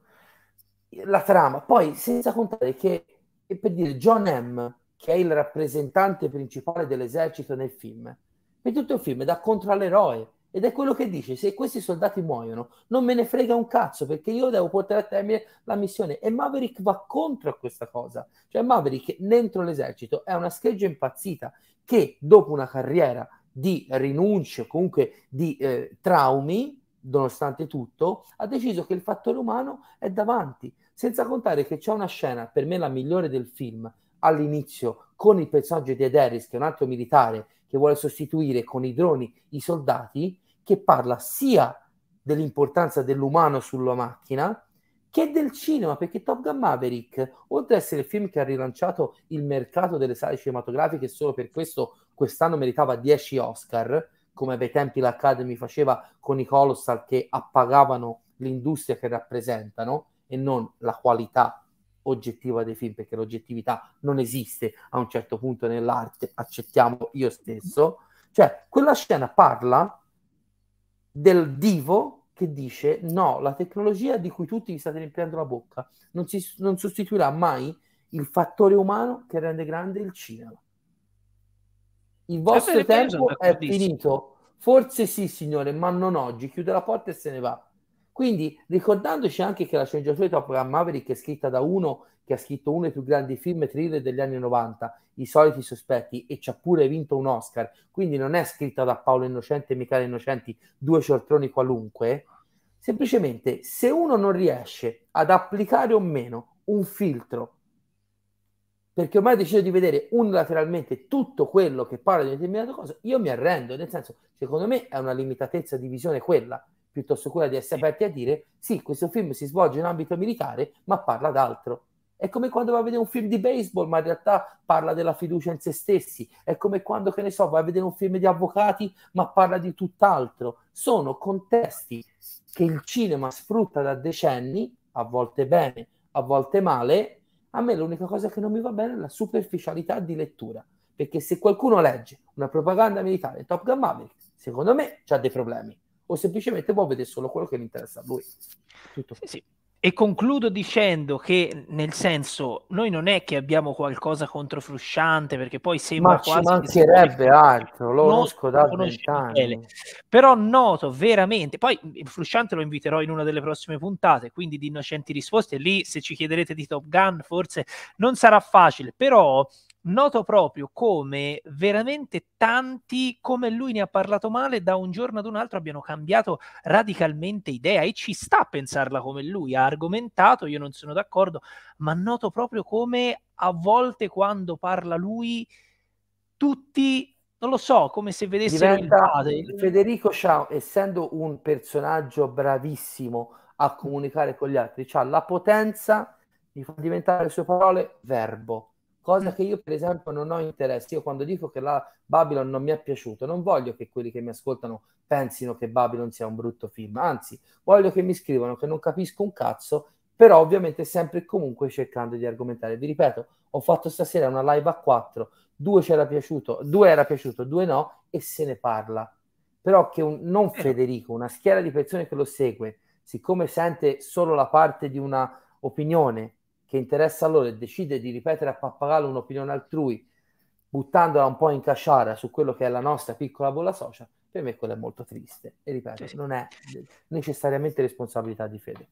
[SPEAKER 2] la trama, poi senza contare che per dire John M, che è il rappresentante principale dell'esercito nel film, per tutto il film da contrall'eroe ed è quello che dice, se questi soldati muoiono, non me ne frega un cazzo perché io devo portare a termine la missione. E Maverick va contro questa cosa. Cioè Maverick dentro l'esercito è una scheggia impazzita che dopo una carriera di rinunce comunque di eh, traumi, nonostante tutto, ha deciso che il fattore umano è davanti. Senza contare che c'è una scena, per me la migliore del film, all'inizio, con il personaggio di Ederis, che è un altro militare, che vuole sostituire con i droni i soldati, che parla sia dell'importanza dell'umano sulla macchina che del cinema, perché Top Gun Maverick, oltre ad essere il film che ha rilanciato il mercato delle sale cinematografiche, solo per questo quest'anno meritava 10 Oscar, come ai tempi l'Academy faceva con i Colossal che appagavano l'industria che rappresentano e non la qualità oggettiva dei film, perché l'oggettività non esiste a un certo punto nell'arte, accettiamo io stesso. Cioè, quella scena parla del divo che dice no, la tecnologia di cui tutti vi state riempiendo la bocca non, si, non sostituirà mai il fattore umano che rende grande il cinema. Il vostro tempo è finito. Forse sì, signore, ma non oggi. Chiude la porta e se ne va. Quindi ricordandoci anche che la sceneggiatura di Top Gun Maverick è scritta da uno che ha scritto uno dei più grandi film thriller degli anni 90, I soliti sospetti, e ci ha pure vinto un Oscar, quindi non è scritta da Paolo Innocente e Michele Innocenti, due cialtroni qualunque, semplicemente se uno non riesce ad applicare o meno un filtro, perché ormai deciso di vedere unilateralmente tutto quello che parla di una determinata cosa, io mi arrendo, nel senso, secondo me è una limitatezza di visione quella, piuttosto quella di essere aperti a dire sì, questo film si svolge in ambito militare, ma parla d'altro. È come quando va a vedere un film di baseball, ma in realtà parla della fiducia in se stessi. È come quando, che ne so, vai a vedere un film di avvocati, ma parla di tutt'altro. Sono contesti che il cinema sfrutta da decenni, a volte bene, a volte male. A me l'unica cosa che non mi va bene è la superficialità di lettura. Perché se qualcuno legge una propaganda militare Top Gun Maverick, secondo me ha dei problemi o semplicemente può vedere solo quello che gli interessa a lui. Tutto. Sì,
[SPEAKER 1] e concludo dicendo che, nel senso, noi non è che abbiamo qualcosa contro Frusciante, perché poi sembra Ma quasi... Ma mancherebbe che...
[SPEAKER 2] altro, lo conosco da vent'anni.
[SPEAKER 1] Però noto veramente... Poi Frusciante lo inviterò in una delle prossime puntate, quindi di innocenti risposte. Lì, se ci chiederete di Top Gun, forse non sarà facile, però noto proprio come veramente tanti, come lui ne ha parlato male, da un giorno ad un altro abbiano cambiato radicalmente idea e ci sta a pensarla come lui, ha argomentato, io non sono d'accordo, ma noto proprio come a volte quando parla lui tutti non lo so, come se vedessero Diventa, il
[SPEAKER 2] padre. Federico Ciao, essendo un personaggio bravissimo a comunicare con gli altri, cioè ha la potenza di far diventare le sue parole verbo cosa che io per esempio non ho interesse. Io quando dico che la Babylon non mi è piaciuta, non voglio che quelli che mi ascoltano pensino che Babylon sia un brutto film, anzi voglio che mi scrivano che non capisco un cazzo, però ovviamente sempre e comunque cercando di argomentare. Vi ripeto, ho fatto stasera una live a quattro, due c'era piaciuto, due era piaciuto, due no e se ne parla. Però che un, non Federico, una schiera di persone che lo segue, siccome sente solo la parte di una opinione che interessa a loro e decide di ripetere a pappagallo un'opinione altrui, buttandola un po' in casciara su quello che è la nostra piccola bolla social, per me quello è molto triste. E ripeto, non è necessariamente responsabilità di Fede.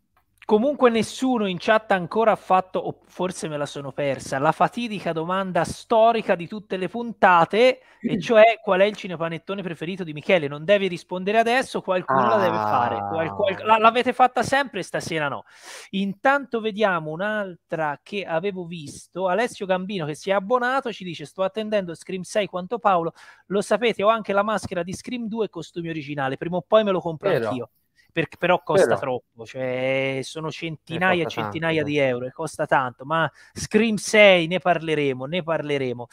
[SPEAKER 1] Comunque nessuno in chat ancora ha fatto, o forse me la sono persa, la fatidica domanda storica di tutte le puntate, e cioè qual è il cinepanettone preferito di Michele? Non devi rispondere adesso, qualcuno ah. la deve fare. Qual, ah. qual, la, l'avete fatta sempre, stasera no. Intanto vediamo un'altra che avevo visto, Alessio Gambino che si è abbonato, ci dice sto attendendo Scream 6 quanto Paolo, lo sapete ho anche la maschera di Scream 2 e costume originale, prima o poi me lo compro Però. anch'io per, però costa però. troppo, cioè sono centinaia e centinaia tanto. di euro e costa tanto, ma Scream 6 ne parleremo, ne parleremo.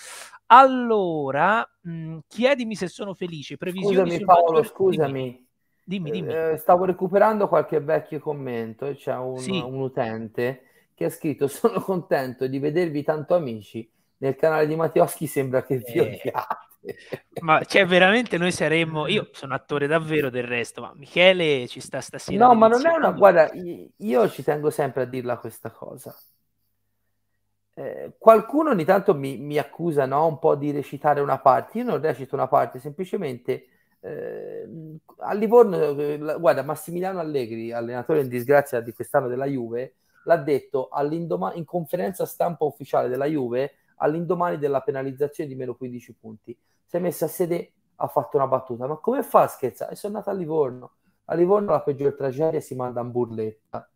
[SPEAKER 1] Allora, mh, mm, chiedimi se sono felice, previsioni Scusami Paolo, scusami. Dimmi,
[SPEAKER 2] dimmi. Eh, stavo recuperando qualche vecchio commento e c'è un, sì. un utente che ha scritto sono contento di vedervi tanto amici nel canale di Mattioschi sembra che vi eh, odiate
[SPEAKER 1] ma cioè veramente noi saremmo io sono attore davvero del resto ma Michele ci sta stasera no ma non è una
[SPEAKER 2] guarda io ci tengo sempre a dirla questa cosa eh, qualcuno ogni tanto mi, mi accusa no, un po' di recitare una parte io non recito una parte semplicemente eh, a Livorno eh, guarda Massimiliano Allegri allenatore in disgrazia di quest'anno della Juve l'ha detto all'indomani in conferenza stampa ufficiale della Juve all'indomani della penalizzazione di meno 15 punti. Si è messa a sede, ha fatto una battuta, ma come fa a scherzare? E sono andato a Livorno. A Livorno la peggior tragedia si manda in burletta.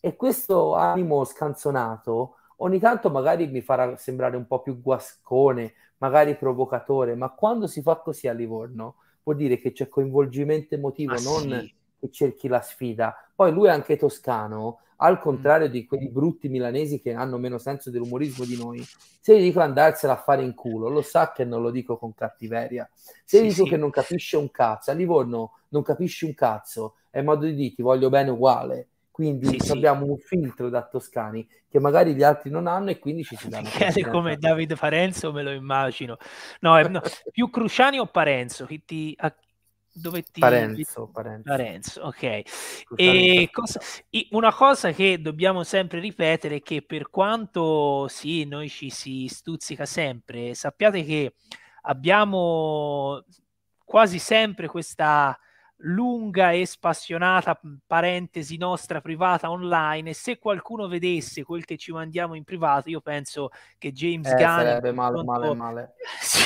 [SPEAKER 2] E questo animo scanzonato ogni tanto magari mi farà sembrare un po' più guascone, magari provocatore, ma quando si fa così a Livorno vuol dire che c'è coinvolgimento emotivo, ma non... Sì cerchi la sfida. Poi lui è anche toscano, al mm. contrario di quei brutti milanesi che hanno meno senso dell'umorismo di noi, se gli dico andarsela a fare in culo, lo sa che non lo dico con cattiveria. Se sì, gli dico sì. che non capisce un cazzo, a Livorno non capisci un cazzo, è modo di dire ti voglio bene uguale. Quindi sì, abbiamo un filtro da toscani che magari gli altri non hanno e quindi ci si danno. come
[SPEAKER 1] Davide Farenzo, me lo immagino. No, no. più Cruciani o Parenzo? Chi ti, a, dove ti Parenzo, Parenzo. Parenzo ok e cosa... una cosa che dobbiamo sempre ripetere è che per quanto sì noi ci si stuzzica sempre sappiate che abbiamo quasi sempre questa lunga e spassionata parentesi nostra privata online se qualcuno vedesse quel che ci mandiamo in privato io penso che James eh, Gunn sarebbe male, pronto... male, male.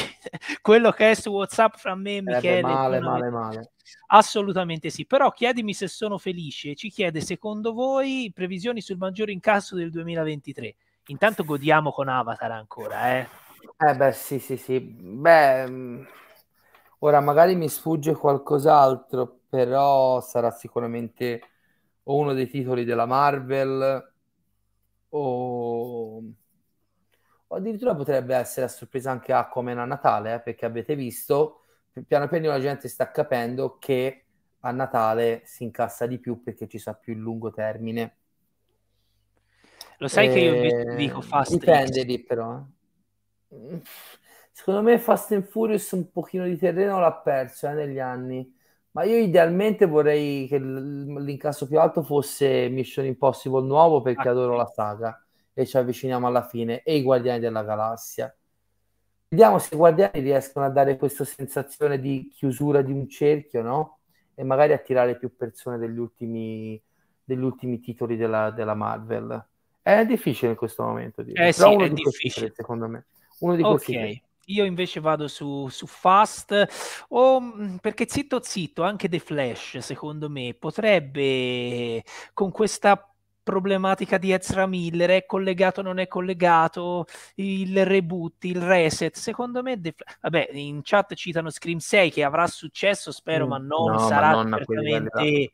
[SPEAKER 1] quello che è su Whatsapp fra me e Michele male, male, male. assolutamente sì però chiedimi se sono felice ci chiede secondo voi previsioni sul maggior incasso del 2023 intanto godiamo con Avatar ancora eh,
[SPEAKER 2] eh beh sì sì sì beh Ora magari mi sfugge qualcos'altro, però sarà sicuramente uno dei titoli della Marvel o, o addirittura potrebbe essere a sorpresa anche Aquaman a Natale, eh, perché avete visto, piano piano la gente sta capendo che a Natale si incassa di più perché ci sa più il lungo termine.
[SPEAKER 1] Lo sai e... che io invece eh, dico Fast Dipende X. Lì,
[SPEAKER 2] però. Eh. Secondo me Fast and Furious un pochino di terreno l'ha perso eh, negli anni, ma io idealmente vorrei che l'incasso più alto fosse Mission Impossible nuovo perché ah, adoro la saga e ci avviciniamo alla fine e i Guardiani della Galassia. Vediamo se i Guardiani riescono a dare questa sensazione di chiusura di un cerchio, no? E magari attirare più persone degli ultimi, degli ultimi titoli della, della, Marvel. È difficile in questo momento, dire. Eh sì, è difficile. secondo me. Uno di okay.
[SPEAKER 1] Io invece vado su, su Fast, o, mm, perché zitto zitto anche The Flash, secondo me, potrebbe con questa problematica di Ezra Miller, è collegato o non è collegato, il reboot, il reset, secondo me, The Flash... vabbè, in chat citano Scream 6 che avrà successo, spero, mm, ma non no, sarà ma non certamente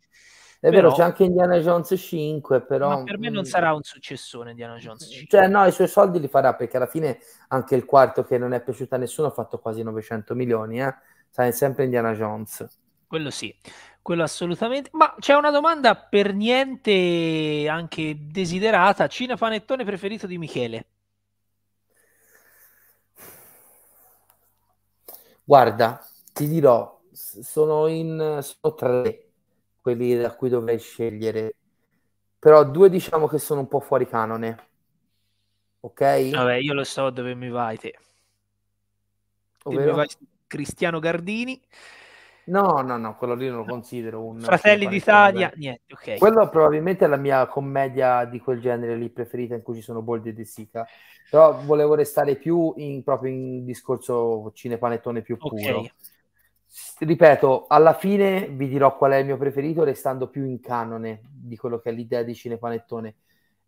[SPEAKER 2] è però, vero, c'è anche Indiana Jones 5, però... per
[SPEAKER 1] me non mm. sarà un successore Indiana Jones 5. Mm,
[SPEAKER 2] cioè, no, i suoi soldi li farà, perché alla fine anche il quarto che non è piaciuto a nessuno ha fatto quasi 900 milioni, eh? Sai, sempre Indiana Jones.
[SPEAKER 1] Quello sì, quello assolutamente. Ma c'è una domanda per niente anche desiderata. Cina panettone preferito di Michele?
[SPEAKER 2] Guarda, ti dirò, sono in... sono tre quelli da cui dovrei scegliere. Però due diciamo che sono un po' fuori canone. Ok?
[SPEAKER 1] Vabbè, io lo so dove mi vai te. Ovvero? Dove vai Cristiano Gardini. No, no, no, quello lì non lo considero un... Fratelli d'Italia, niente, ok. Quello
[SPEAKER 2] probabilmente è la mia commedia di quel genere lì preferita in cui ci sono Boldi e De Sica, però volevo restare più in, proprio in discorso cinepanettone più puro. Okay ripeto, alla fine vi dirò qual è il mio preferito, restando più in canone di quello che è l'idea di Cinepanettone.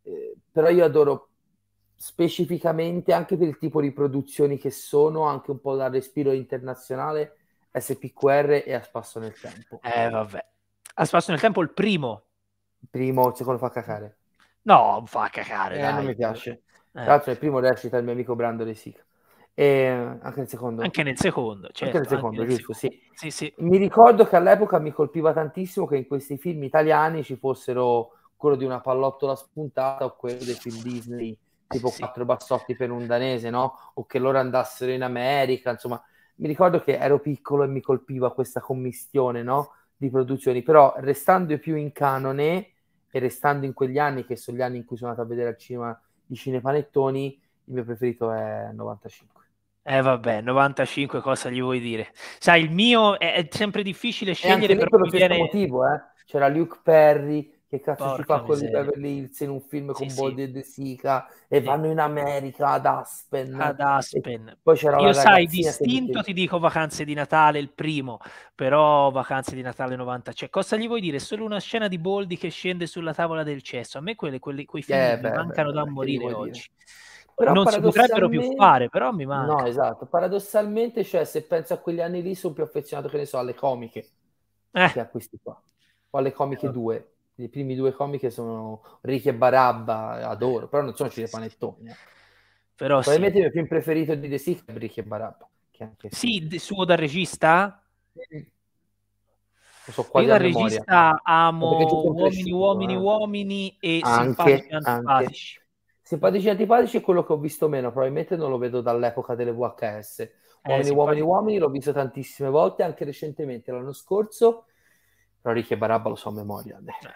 [SPEAKER 2] Eh, però io adoro specificamente, anche per il tipo di produzioni che sono, anche un po' dal respiro internazionale, SPQR e A Spasso nel Tempo. Eh, vabbè.
[SPEAKER 1] A Spasso nel Tempo il primo. Il primo, il secondo fa cacare.
[SPEAKER 2] No, fa cacare, eh, non mi piace. Eh. Tra l'altro il primo recita il mio amico Brando De Sica. E ehm, anche nel secondo. Anche nel secondo, certo, nel secondo nel giusto, secondo. Sì. Sì, sì. Mi ricordo che all'epoca mi colpiva tantissimo che in questi film italiani ci fossero quello di una pallottola spuntata o quello dei film Disney, tipo quattro bassotti per un danese, no? O che loro andassero in America, insomma. Mi ricordo che ero piccolo e mi colpiva questa commistione, no? Di produzioni, però restando più in canone e restando in quegli anni, che sono gli anni in cui sono andato a vedere al cinema
[SPEAKER 1] i cinepanettoni, il mio preferito è 95. Eh vabbè, 95 cosa gli vuoi dire? Sai, il mio è, è sempre difficile scegliere per quello viene... motivo,
[SPEAKER 2] eh? C'era Luke Perry che cazzo Porca ci fa con Beverly Hills in un film con sì, Body sì. De Sica e sì. vanno in America ad Aspen. Ad Aspen. Poi c'era Io sai, distinto
[SPEAKER 1] ti dico Vacanze di Natale il primo, però Vacanze di Natale 90, cioè cosa gli vuoi dire? Solo una scena di Boldi che scende sulla tavola del cesso. A me quelle, quelli, quei film eh, beh, mancano beh, da beh, morire oggi. Dire? Però non si potrebbero più fare, però mi manca. No,
[SPEAKER 2] esatto. Paradossalmente, cioè, se penso a quegli anni lì, sono più affezionato, che ne so, alle comiche eh. che a questi qua. O alle comiche 2. Eh. I primi due comiche sono Ricky e Barabba, adoro, però non sono Cile Panettoni.
[SPEAKER 1] Eh. Però Probabilmente
[SPEAKER 2] sì. il mio film preferito di The Sick è Ricky e Barabba. Che anche
[SPEAKER 1] sì, sì, suo da regista? Sì.
[SPEAKER 2] So Io da regista memoria. amo Uomini,
[SPEAKER 1] Uomini, eh. Uomini e anche, Simpatici Antipatici.
[SPEAKER 2] Simpatici e antipatici è quello che ho visto meno, probabilmente non lo vedo dall'epoca delle VHS. Uomini, eh, uomini, uomini, l'ho visto tantissime volte, anche recentemente, l'anno scorso, però Ricchi e Barabba lo so a memoria. Cioè.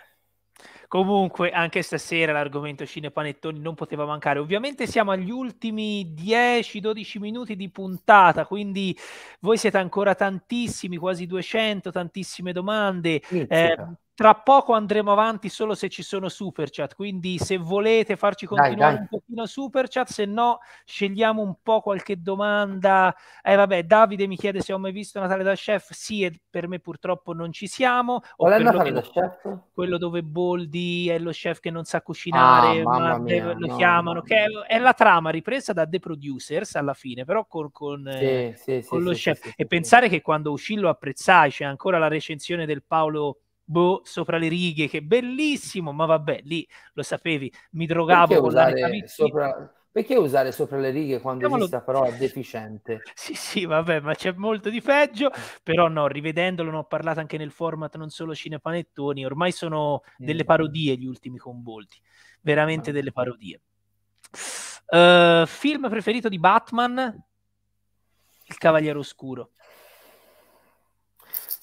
[SPEAKER 1] Comunque, anche stasera l'argomento cinepanettoni non poteva mancare. Ovviamente siamo agli ultimi 10-12 minuti di puntata, quindi voi siete ancora tantissimi, quasi 200, tantissime domande. Eh, tra poco andremo avanti solo se ci sono super chat, quindi se volete farci continuare dai, dai. un pochino super chat, se no scegliamo un po' qualche domanda. Eh vabbè, Davide mi chiede se ho mai visto Natale da Chef, sì e per me purtroppo non ci siamo. Qual è Natale da Chef? Quello dove Boldi è lo chef che non sa cucinare, ah, ma mia, lo no, chiamano, che è, è, la trama ripresa da The Producers alla fine, però con, con, sì, eh, sì, con sì, lo chef. e pensare che quando uscì lo apprezzai, c'è ancora la recensione del Paolo boh, sopra le righe, che bellissimo, ma vabbè, lì lo sapevi, mi drogavo perché con usare sopra, Perché
[SPEAKER 2] usare sopra le righe quando Siamo esiste lo... parola deficiente? Sì,
[SPEAKER 1] sì, vabbè, ma c'è molto di peggio, eh. però no, rivedendolo, ne ho parlato anche nel format non solo cinepanettoni, ormai sono delle mm. parodie gli ultimi convolti, veramente ah. delle parodie. Uh, film preferito di Batman? Il Cavaliere Oscuro.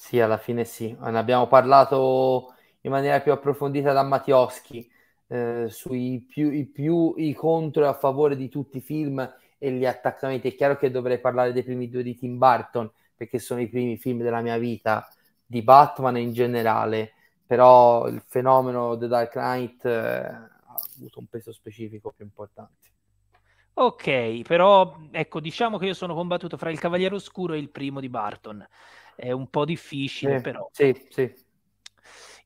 [SPEAKER 2] Sì, alla fine sì. Ne abbiamo parlato in maniera più approfondita da Mattioschi eh, sui più i, più i contro e a favore di tutti i film e gli attaccamenti. È chiaro che dovrei parlare dei primi due di Tim Burton perché sono i primi film della mia vita di Batman in generale, però il fenomeno The Dark Knight eh, ha avuto un peso specifico più importante.
[SPEAKER 1] Ok, però ecco, diciamo che io sono combattuto fra il Cavaliere Oscuro e il primo di Barton è un po' difficile, eh, però. Sì, sì.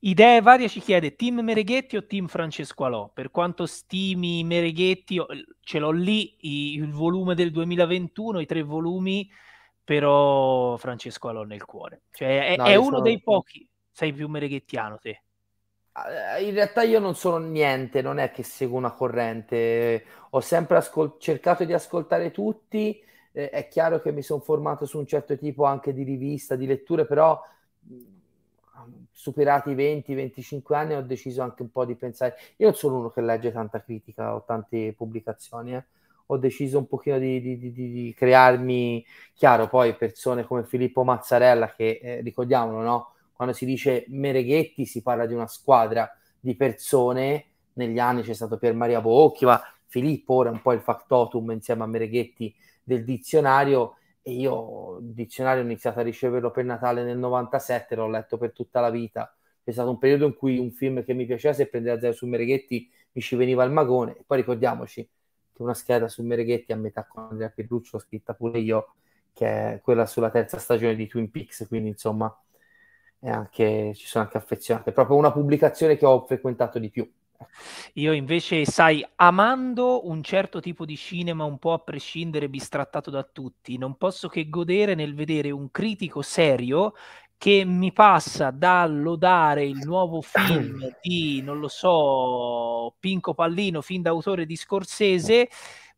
[SPEAKER 1] Idee varie ci chiede team Mereghetti o team Francesco Alò? Per quanto stimi Mereghetti, ce l'ho lì i, il volume del 2021, i tre volumi, però Francesco Alò nel cuore. Cioè, è, no, è uno sono... dei pochi. Sei più mereghettiano te.
[SPEAKER 2] Ah, eh, in realtà io non sono niente, non è che seguo una corrente. Ho sempre ascol- cercato di ascoltare tutti eh, è chiaro che mi sono formato su un certo tipo anche di rivista, di letture, però superati i 20-25 anni ho deciso anche un po' di pensare. Io non sono uno che legge tanta critica o tante pubblicazioni, eh. ho deciso un pochino di, di, di, di, crearmi, chiaro, poi persone come Filippo Mazzarella, che eh, ricordiamolo, no? quando si dice Mereghetti si parla di una squadra di persone, negli anni c'è stato Pier Maria Bocchi, ma Filippo ora è un po' il factotum insieme a Mereghetti del dizionario e io il dizionario ho iniziato a riceverlo per Natale nel 97, l'ho letto per tutta la vita. È stato un periodo in cui un film che mi piaceva se prendeva zero su Mereghetti mi ci veniva il magone. E poi ricordiamoci che una scheda su Mereghetti a metà con Andrea Pirruccio l'ho scritta pure io, che è quella sulla terza stagione di Twin Peaks, quindi insomma anche, ci sono anche affezionate. È proprio una pubblicazione che ho frequentato di più.
[SPEAKER 1] Io invece, sai, amando un certo tipo di cinema un po' a prescindere bistrattato da tutti, non posso che godere nel vedere un critico serio che mi passa da lodare il nuovo film di, non lo so, Pinco Pallino, fin d'autore di Scorsese,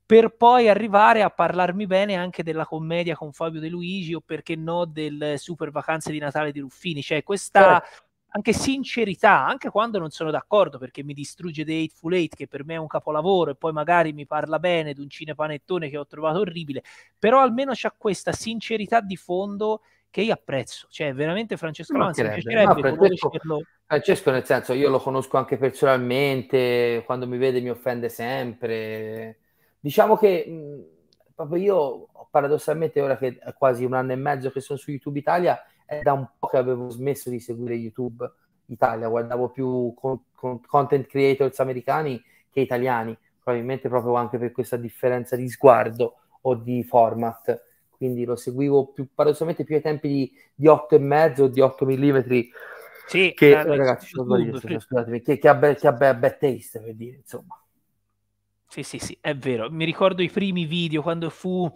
[SPEAKER 1] per poi arrivare a parlarmi bene anche della commedia con Fabio De Luigi o perché no del Super Vacanze di Natale di Ruffini. Cioè questa... Certo anche sincerità, anche quando non sono d'accordo, perché mi distrugge The Hateful Eight, che per me è un capolavoro, e poi magari mi parla bene di un cinepanettone che ho trovato orribile, però almeno c'è questa sincerità di fondo che io apprezzo, cioè veramente Francesco Lanza mi piacerebbe no, Francesco,
[SPEAKER 2] Francesco nel senso, io lo conosco anche personalmente, quando mi vede mi offende sempre, diciamo che... Mh, proprio io paradossalmente ora che è quasi un anno e mezzo che sono su YouTube Italia è da un po' che avevo smesso di seguire YouTube Italia, guardavo più con, con content creators americani che italiani, probabilmente proprio anche per questa differenza di sguardo o di format. Quindi lo seguivo più, paradossalmente più ai tempi di, di mezzo o di 8 mm sì, che, eh, ragazzi, tutto, dire, sì. scusatemi, che, che, abbia, che abbia bad taste, per dire, insomma.
[SPEAKER 1] Sì, sì, sì, è vero. Mi ricordo i primi video quando fu,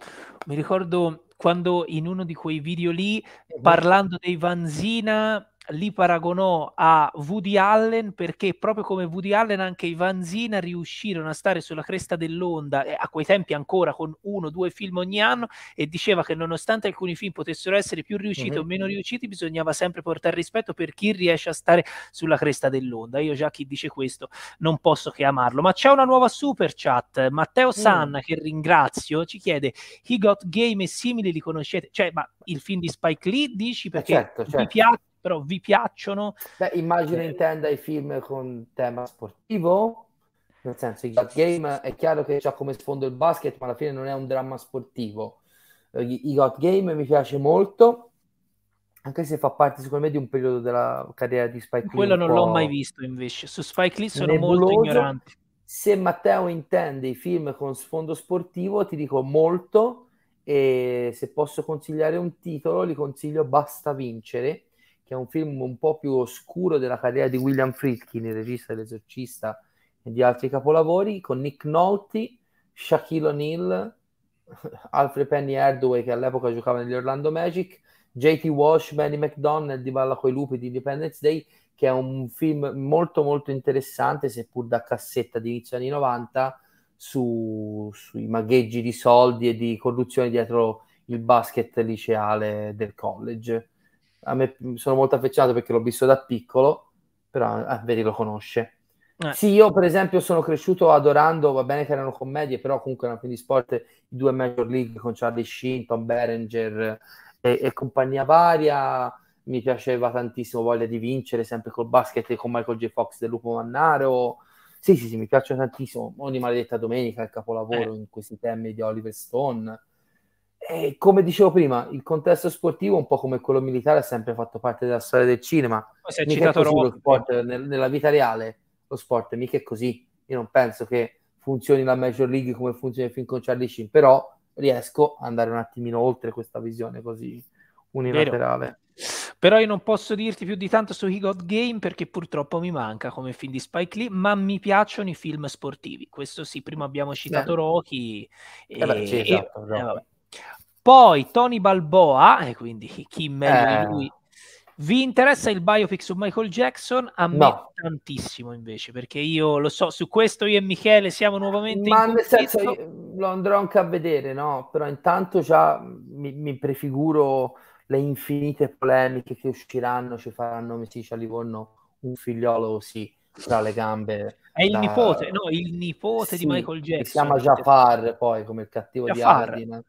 [SPEAKER 1] mi ricordo quando in uno di quei video lì, mhm. parlando dei Vanzina, li paragonò a Woody Allen perché proprio come Woody Allen anche i Vanzina riuscirono a stare sulla cresta dell'onda eh, a quei tempi ancora con uno o due film ogni anno e diceva che nonostante alcuni film potessero essere più riusciti mm-hmm. o meno riusciti bisognava sempre portare rispetto per chi riesce a stare sulla cresta dell'onda. Io già chi dice questo non posso che amarlo. Ma c'è una nuova super chat, Matteo San mm. che ringrazio, ci chiede He Got Game e simili li conoscete? Cioè, ma il film di Spike Lee dici eh, perché certo, certo. mi piace però vi piacciono. Beh, immagino eh, intenda i film con tema sportivo, nel senso il Game è
[SPEAKER 2] chiaro che ha come sfondo il basket, ma alla fine non è un dramma sportivo. Eh, I God Game mi piace molto, anche se fa parte secondo me di un periodo della carriera di Spike Lee. Quello non l'ho mai
[SPEAKER 1] visto invece, su Spike Lee sono nebuloso. molto ignoranti.
[SPEAKER 2] Se Matteo intende i film con sfondo sportivo, ti dico molto, e se posso consigliare un titolo, li consiglio Basta Vincere, che è un film un po' più oscuro della carriera di William Friedkin, il regista dell'Esorcista e di altri capolavori, con Nick Nolte, Shaquille O'Neal, Alfred Penny Hardaway che all'epoca giocava negli Orlando Magic, JT Walsh, Benny McDonnell di Balla coi lupi di Independence Day, che è un film molto molto interessante, seppur da cassetta di inizio anni 90, su, sui magheggi di soldi e di corruzione dietro il basket liceale del college a me sono molto affezionato perché l'ho visto da piccolo, però eh, vedi lo conosce. Eh. Sì, io per esempio sono cresciuto adorando, va bene che erano commedie, però comunque erano film di sport, i due Major League con Charlie Sheen, Tom Berenger e, e compagnia varia, mi piaceva tantissimo voglia di vincere sempre col basket e con Michael J. Fox del Lupo Mannaro. Sì, sì, sì, mi piace tantissimo. Ogni maledetta domenica è il capolavoro eh. in questi temi di Oliver Stone. E come dicevo prima, il contesto sportivo, un po' come quello militare, ha sempre fatto parte della storia del cinema. Poi si è citato Roma. Sport, nel, nella vita reale, lo sport mica è così. Io non penso che funzioni la Major League come funziona il film con Charlie Sheen, però riesco ad andare un attimino oltre questa visione
[SPEAKER 1] così unilaterale. Vero. Però io non posso dirti più di tanto su He Got Game perché purtroppo mi manca come film di Spike Lee, ma mi piacciono i film sportivi. Questo sì, prima abbiamo citato beh. Rocky.
[SPEAKER 2] Eh e, beh, sì, esatto,
[SPEAKER 1] e, eh, poi Tony Balboa, e quindi chi meglio eh. di lui. Vi interessa il biopic su Michael Jackson? A me tantissimo invece, perché io lo so, su questo io e Michele siamo nuovamente Ma in nel senso,
[SPEAKER 2] lo andrò anche a vedere, no? Però intanto già mi, mi prefiguro le infinite polemiche che usciranno, ci faranno a Livorno un figliolo così tra le gambe. È il da... nipote, no,
[SPEAKER 1] il nipote sì, di Michael Jackson. Si chiama Jafar
[SPEAKER 2] poi, come il cattivo Jafar. di Aladdin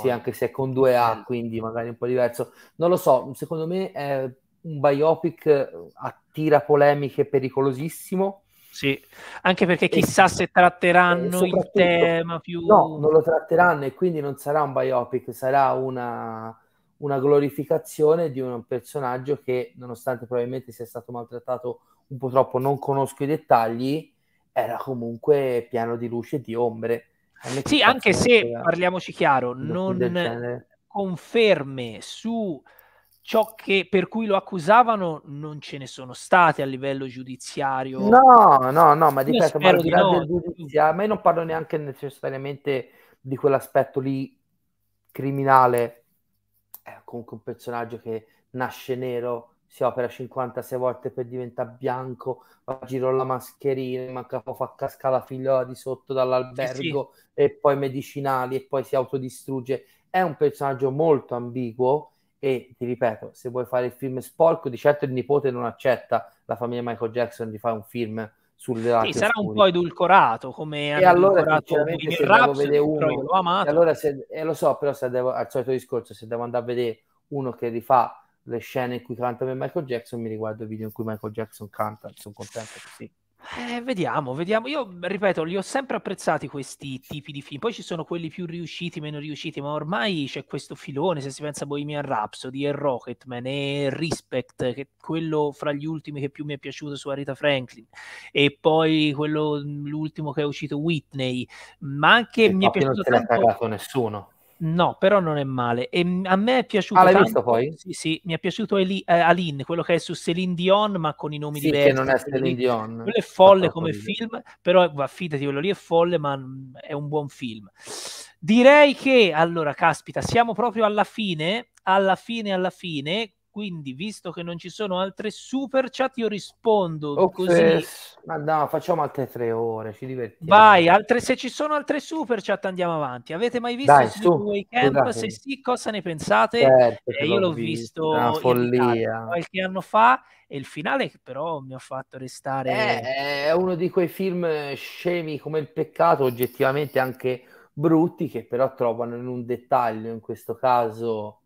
[SPEAKER 2] sì, anche se è con 2A, quindi magari un po' diverso. Non lo so, secondo me è un biopic eh, attira polemiche pericolosissimo.
[SPEAKER 1] Sì, anche perché chissà e, se tratteranno il tema più... No, non
[SPEAKER 2] lo tratteranno e quindi non sarà un biopic, sarà una, una glorificazione di un personaggio che, nonostante probabilmente sia stato maltrattato un po' troppo, non conosco i dettagli, era comunque pieno di luce e di
[SPEAKER 1] ombre sì, anche se parliamoci chiaro, non conferme su ciò che, per cui lo accusavano non ce ne sono state a livello giudiziario. No,
[SPEAKER 2] no, no, ma ripeto, ma, di no.
[SPEAKER 1] giudizia, ma io non parlo
[SPEAKER 2] neanche necessariamente di quell'aspetto lì criminale, è comunque un personaggio che nasce nero, si opera 56 volte per diventare bianco, va giro la mascherina, manca poco fa cascare la figliola di sotto dall'albergo sì, sì. e poi medicinali e poi si autodistrugge. È un personaggio molto ambiguo e ti ripeto, se vuoi fare il film sporco, di certo il nipote non accetta la famiglia Michael Jackson di fare un film sulle sì, sarà oscure. un po'
[SPEAKER 1] edulcorato come e allora sinceramente se devo vedere uno
[SPEAKER 2] allora se, eh, lo so però se devo al solito discorso se devo andare a vedere uno che rifà le scene in cui canta per Michael Jackson, mi riguardo i video in cui Michael Jackson canta, sono contento così.
[SPEAKER 1] Eh, vediamo, vediamo. Io ripeto, li ho sempre apprezzati questi tipi di film. Poi ci sono quelli più riusciti, meno riusciti, ma ormai c'è questo filone. Se si pensa a Bohemian Rhapsody e Rocketman e Respect, che è quello fra gli ultimi che più mi è piaciuto su Arita Franklin, e poi quello, l'ultimo che è uscito, Whitney, ma anche e mi è piaciuto. Non se l'ha pagato
[SPEAKER 2] nessuno.
[SPEAKER 1] No, però non è male. E ehm, a me è piaciuto. Ah, l'hai tanto, visto poi? Sì, sì, mi è piaciuto Eli, eh, Aline, quello che è su Celine Dion, ma con i nomi sì, diversi. Che non è Celine Dion. Quello è folle come film, però affidati, fidati, quello lì è folle, ma mm, è un buon film. Direi che, allora, caspita, siamo proprio alla fine, alla fine, alla fine, quindi, visto che non ci sono altre super chat, io rispondo oh, così.
[SPEAKER 2] Ma no, facciamo altre tre ore, ci divertiamo.
[SPEAKER 1] Vai, altre, se ci sono altre super chat andiamo avanti. Avete mai visto Dai, su, Weekend? Se sì, cosa ne pensate? Certo, eh, io l'ho visto, Italia, qualche anno fa e il finale però mi ha fatto restare... Eh, è uno
[SPEAKER 2] di quei film scemi come il peccato, oggettivamente anche brutti, che però trovano in un dettaglio, in questo caso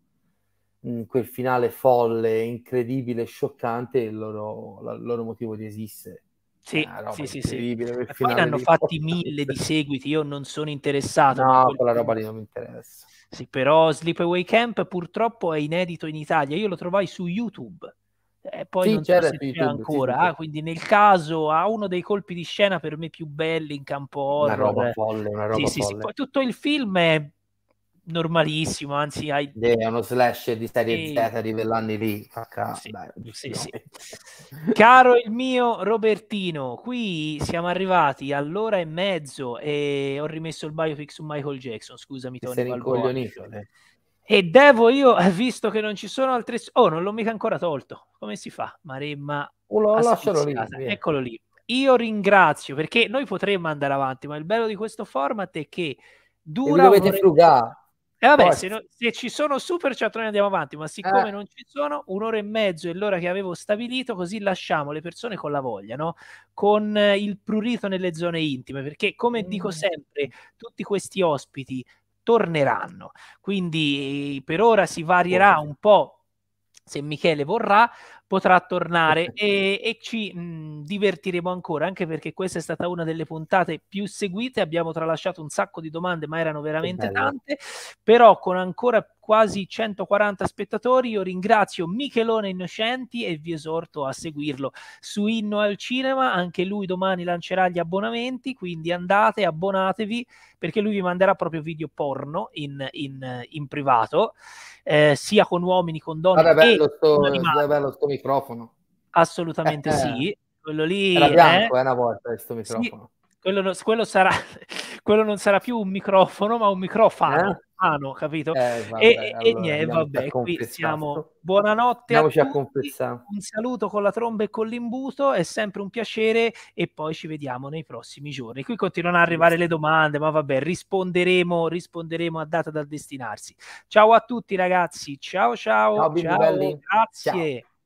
[SPEAKER 2] quel finale folle, incredibile, scioccante, il loro, la, il loro motivo di esistere.
[SPEAKER 1] Sì, ah, sì, sì, sì. Poi ne hanno fatti mille di seguiti, io non sono interessato. No, quella roba lì non mi interessa. Sì, però Sleepaway Camp purtroppo è inedito in Italia, io lo trovai su YouTube. E poi sì, non c'era so YouTube, ancora. Sì, Ah, quindi nel caso ha uno dei colpi di scena per me più belli in campo Una roba folle,
[SPEAKER 2] una roba sì, folle. Sì, sì. Poi
[SPEAKER 1] tutto il film è normalissimo, anzi hai... è uno slash di serie e... Z rivellando lì. Facca, sì, dai, sì, sì. Caro il mio Robertino, qui siamo arrivati all'ora e mezzo e ho rimesso il biofix su Michael Jackson, scusami Tony. Sei eh. e devo io, eh, visto che non ci sono altre... Oh, non l'ho mica ancora tolto. Come si fa? Maremma... Oh, lascialo lì. Eccolo lì. Io ringrazio perché noi potremmo andare avanti, ma il bello di questo format è che dura... E dovete frugare e vabbè, se, no, se, ci sono super chat noi andiamo avanti, ma siccome eh. non ci sono, un'ora e mezzo è l'ora che avevo stabilito, così lasciamo le persone con la voglia, no? con eh, il prurito nelle zone intime, perché come mm. dico sempre, tutti questi ospiti torneranno, quindi per ora si varierà un po' se Michele vorrà, potrà tornare e, e ci mh, mhmm, divertiremo ancora, anche perché questa è stata una delle puntate più seguite, abbiamo tralasciato un sacco di domande, ma erano veramente tante, però con ancora quasi 140 spettatori io ringrazio Michelone Innocenti e vi esorto a seguirlo su Inno al Cinema, anche lui domani lancerà gli abbonamenti, quindi andate, abbonatevi, perché lui vi manderà proprio video porno in, in, in privato, eh, sia con uomini, con donne. Vabbè, bello, sto, animali. bello sto microfono. Assolutamente eh, sì. Quello lì era bianco è... Eh, una volta questo microfono. Sì, quello, no, quello, sarà, quello non sarà più un microfono, ma un microfono. Eh? Ah, no, capito? Eh, vabbè, e, allora, e niente, vabbè, qui siamo. Buonanotte. Andiamoci a, tutti. a Un saluto con la tromba e con l'imbuto, è sempre un piacere e poi ci vediamo nei prossimi giorni. Qui continuano ad arrivare le domande, ma vabbè, risponderemo, risponderemo a data da destinarsi. Ciao a tutti ragazzi, ciao ciao. Ciao, ciao. grazie. Ciao.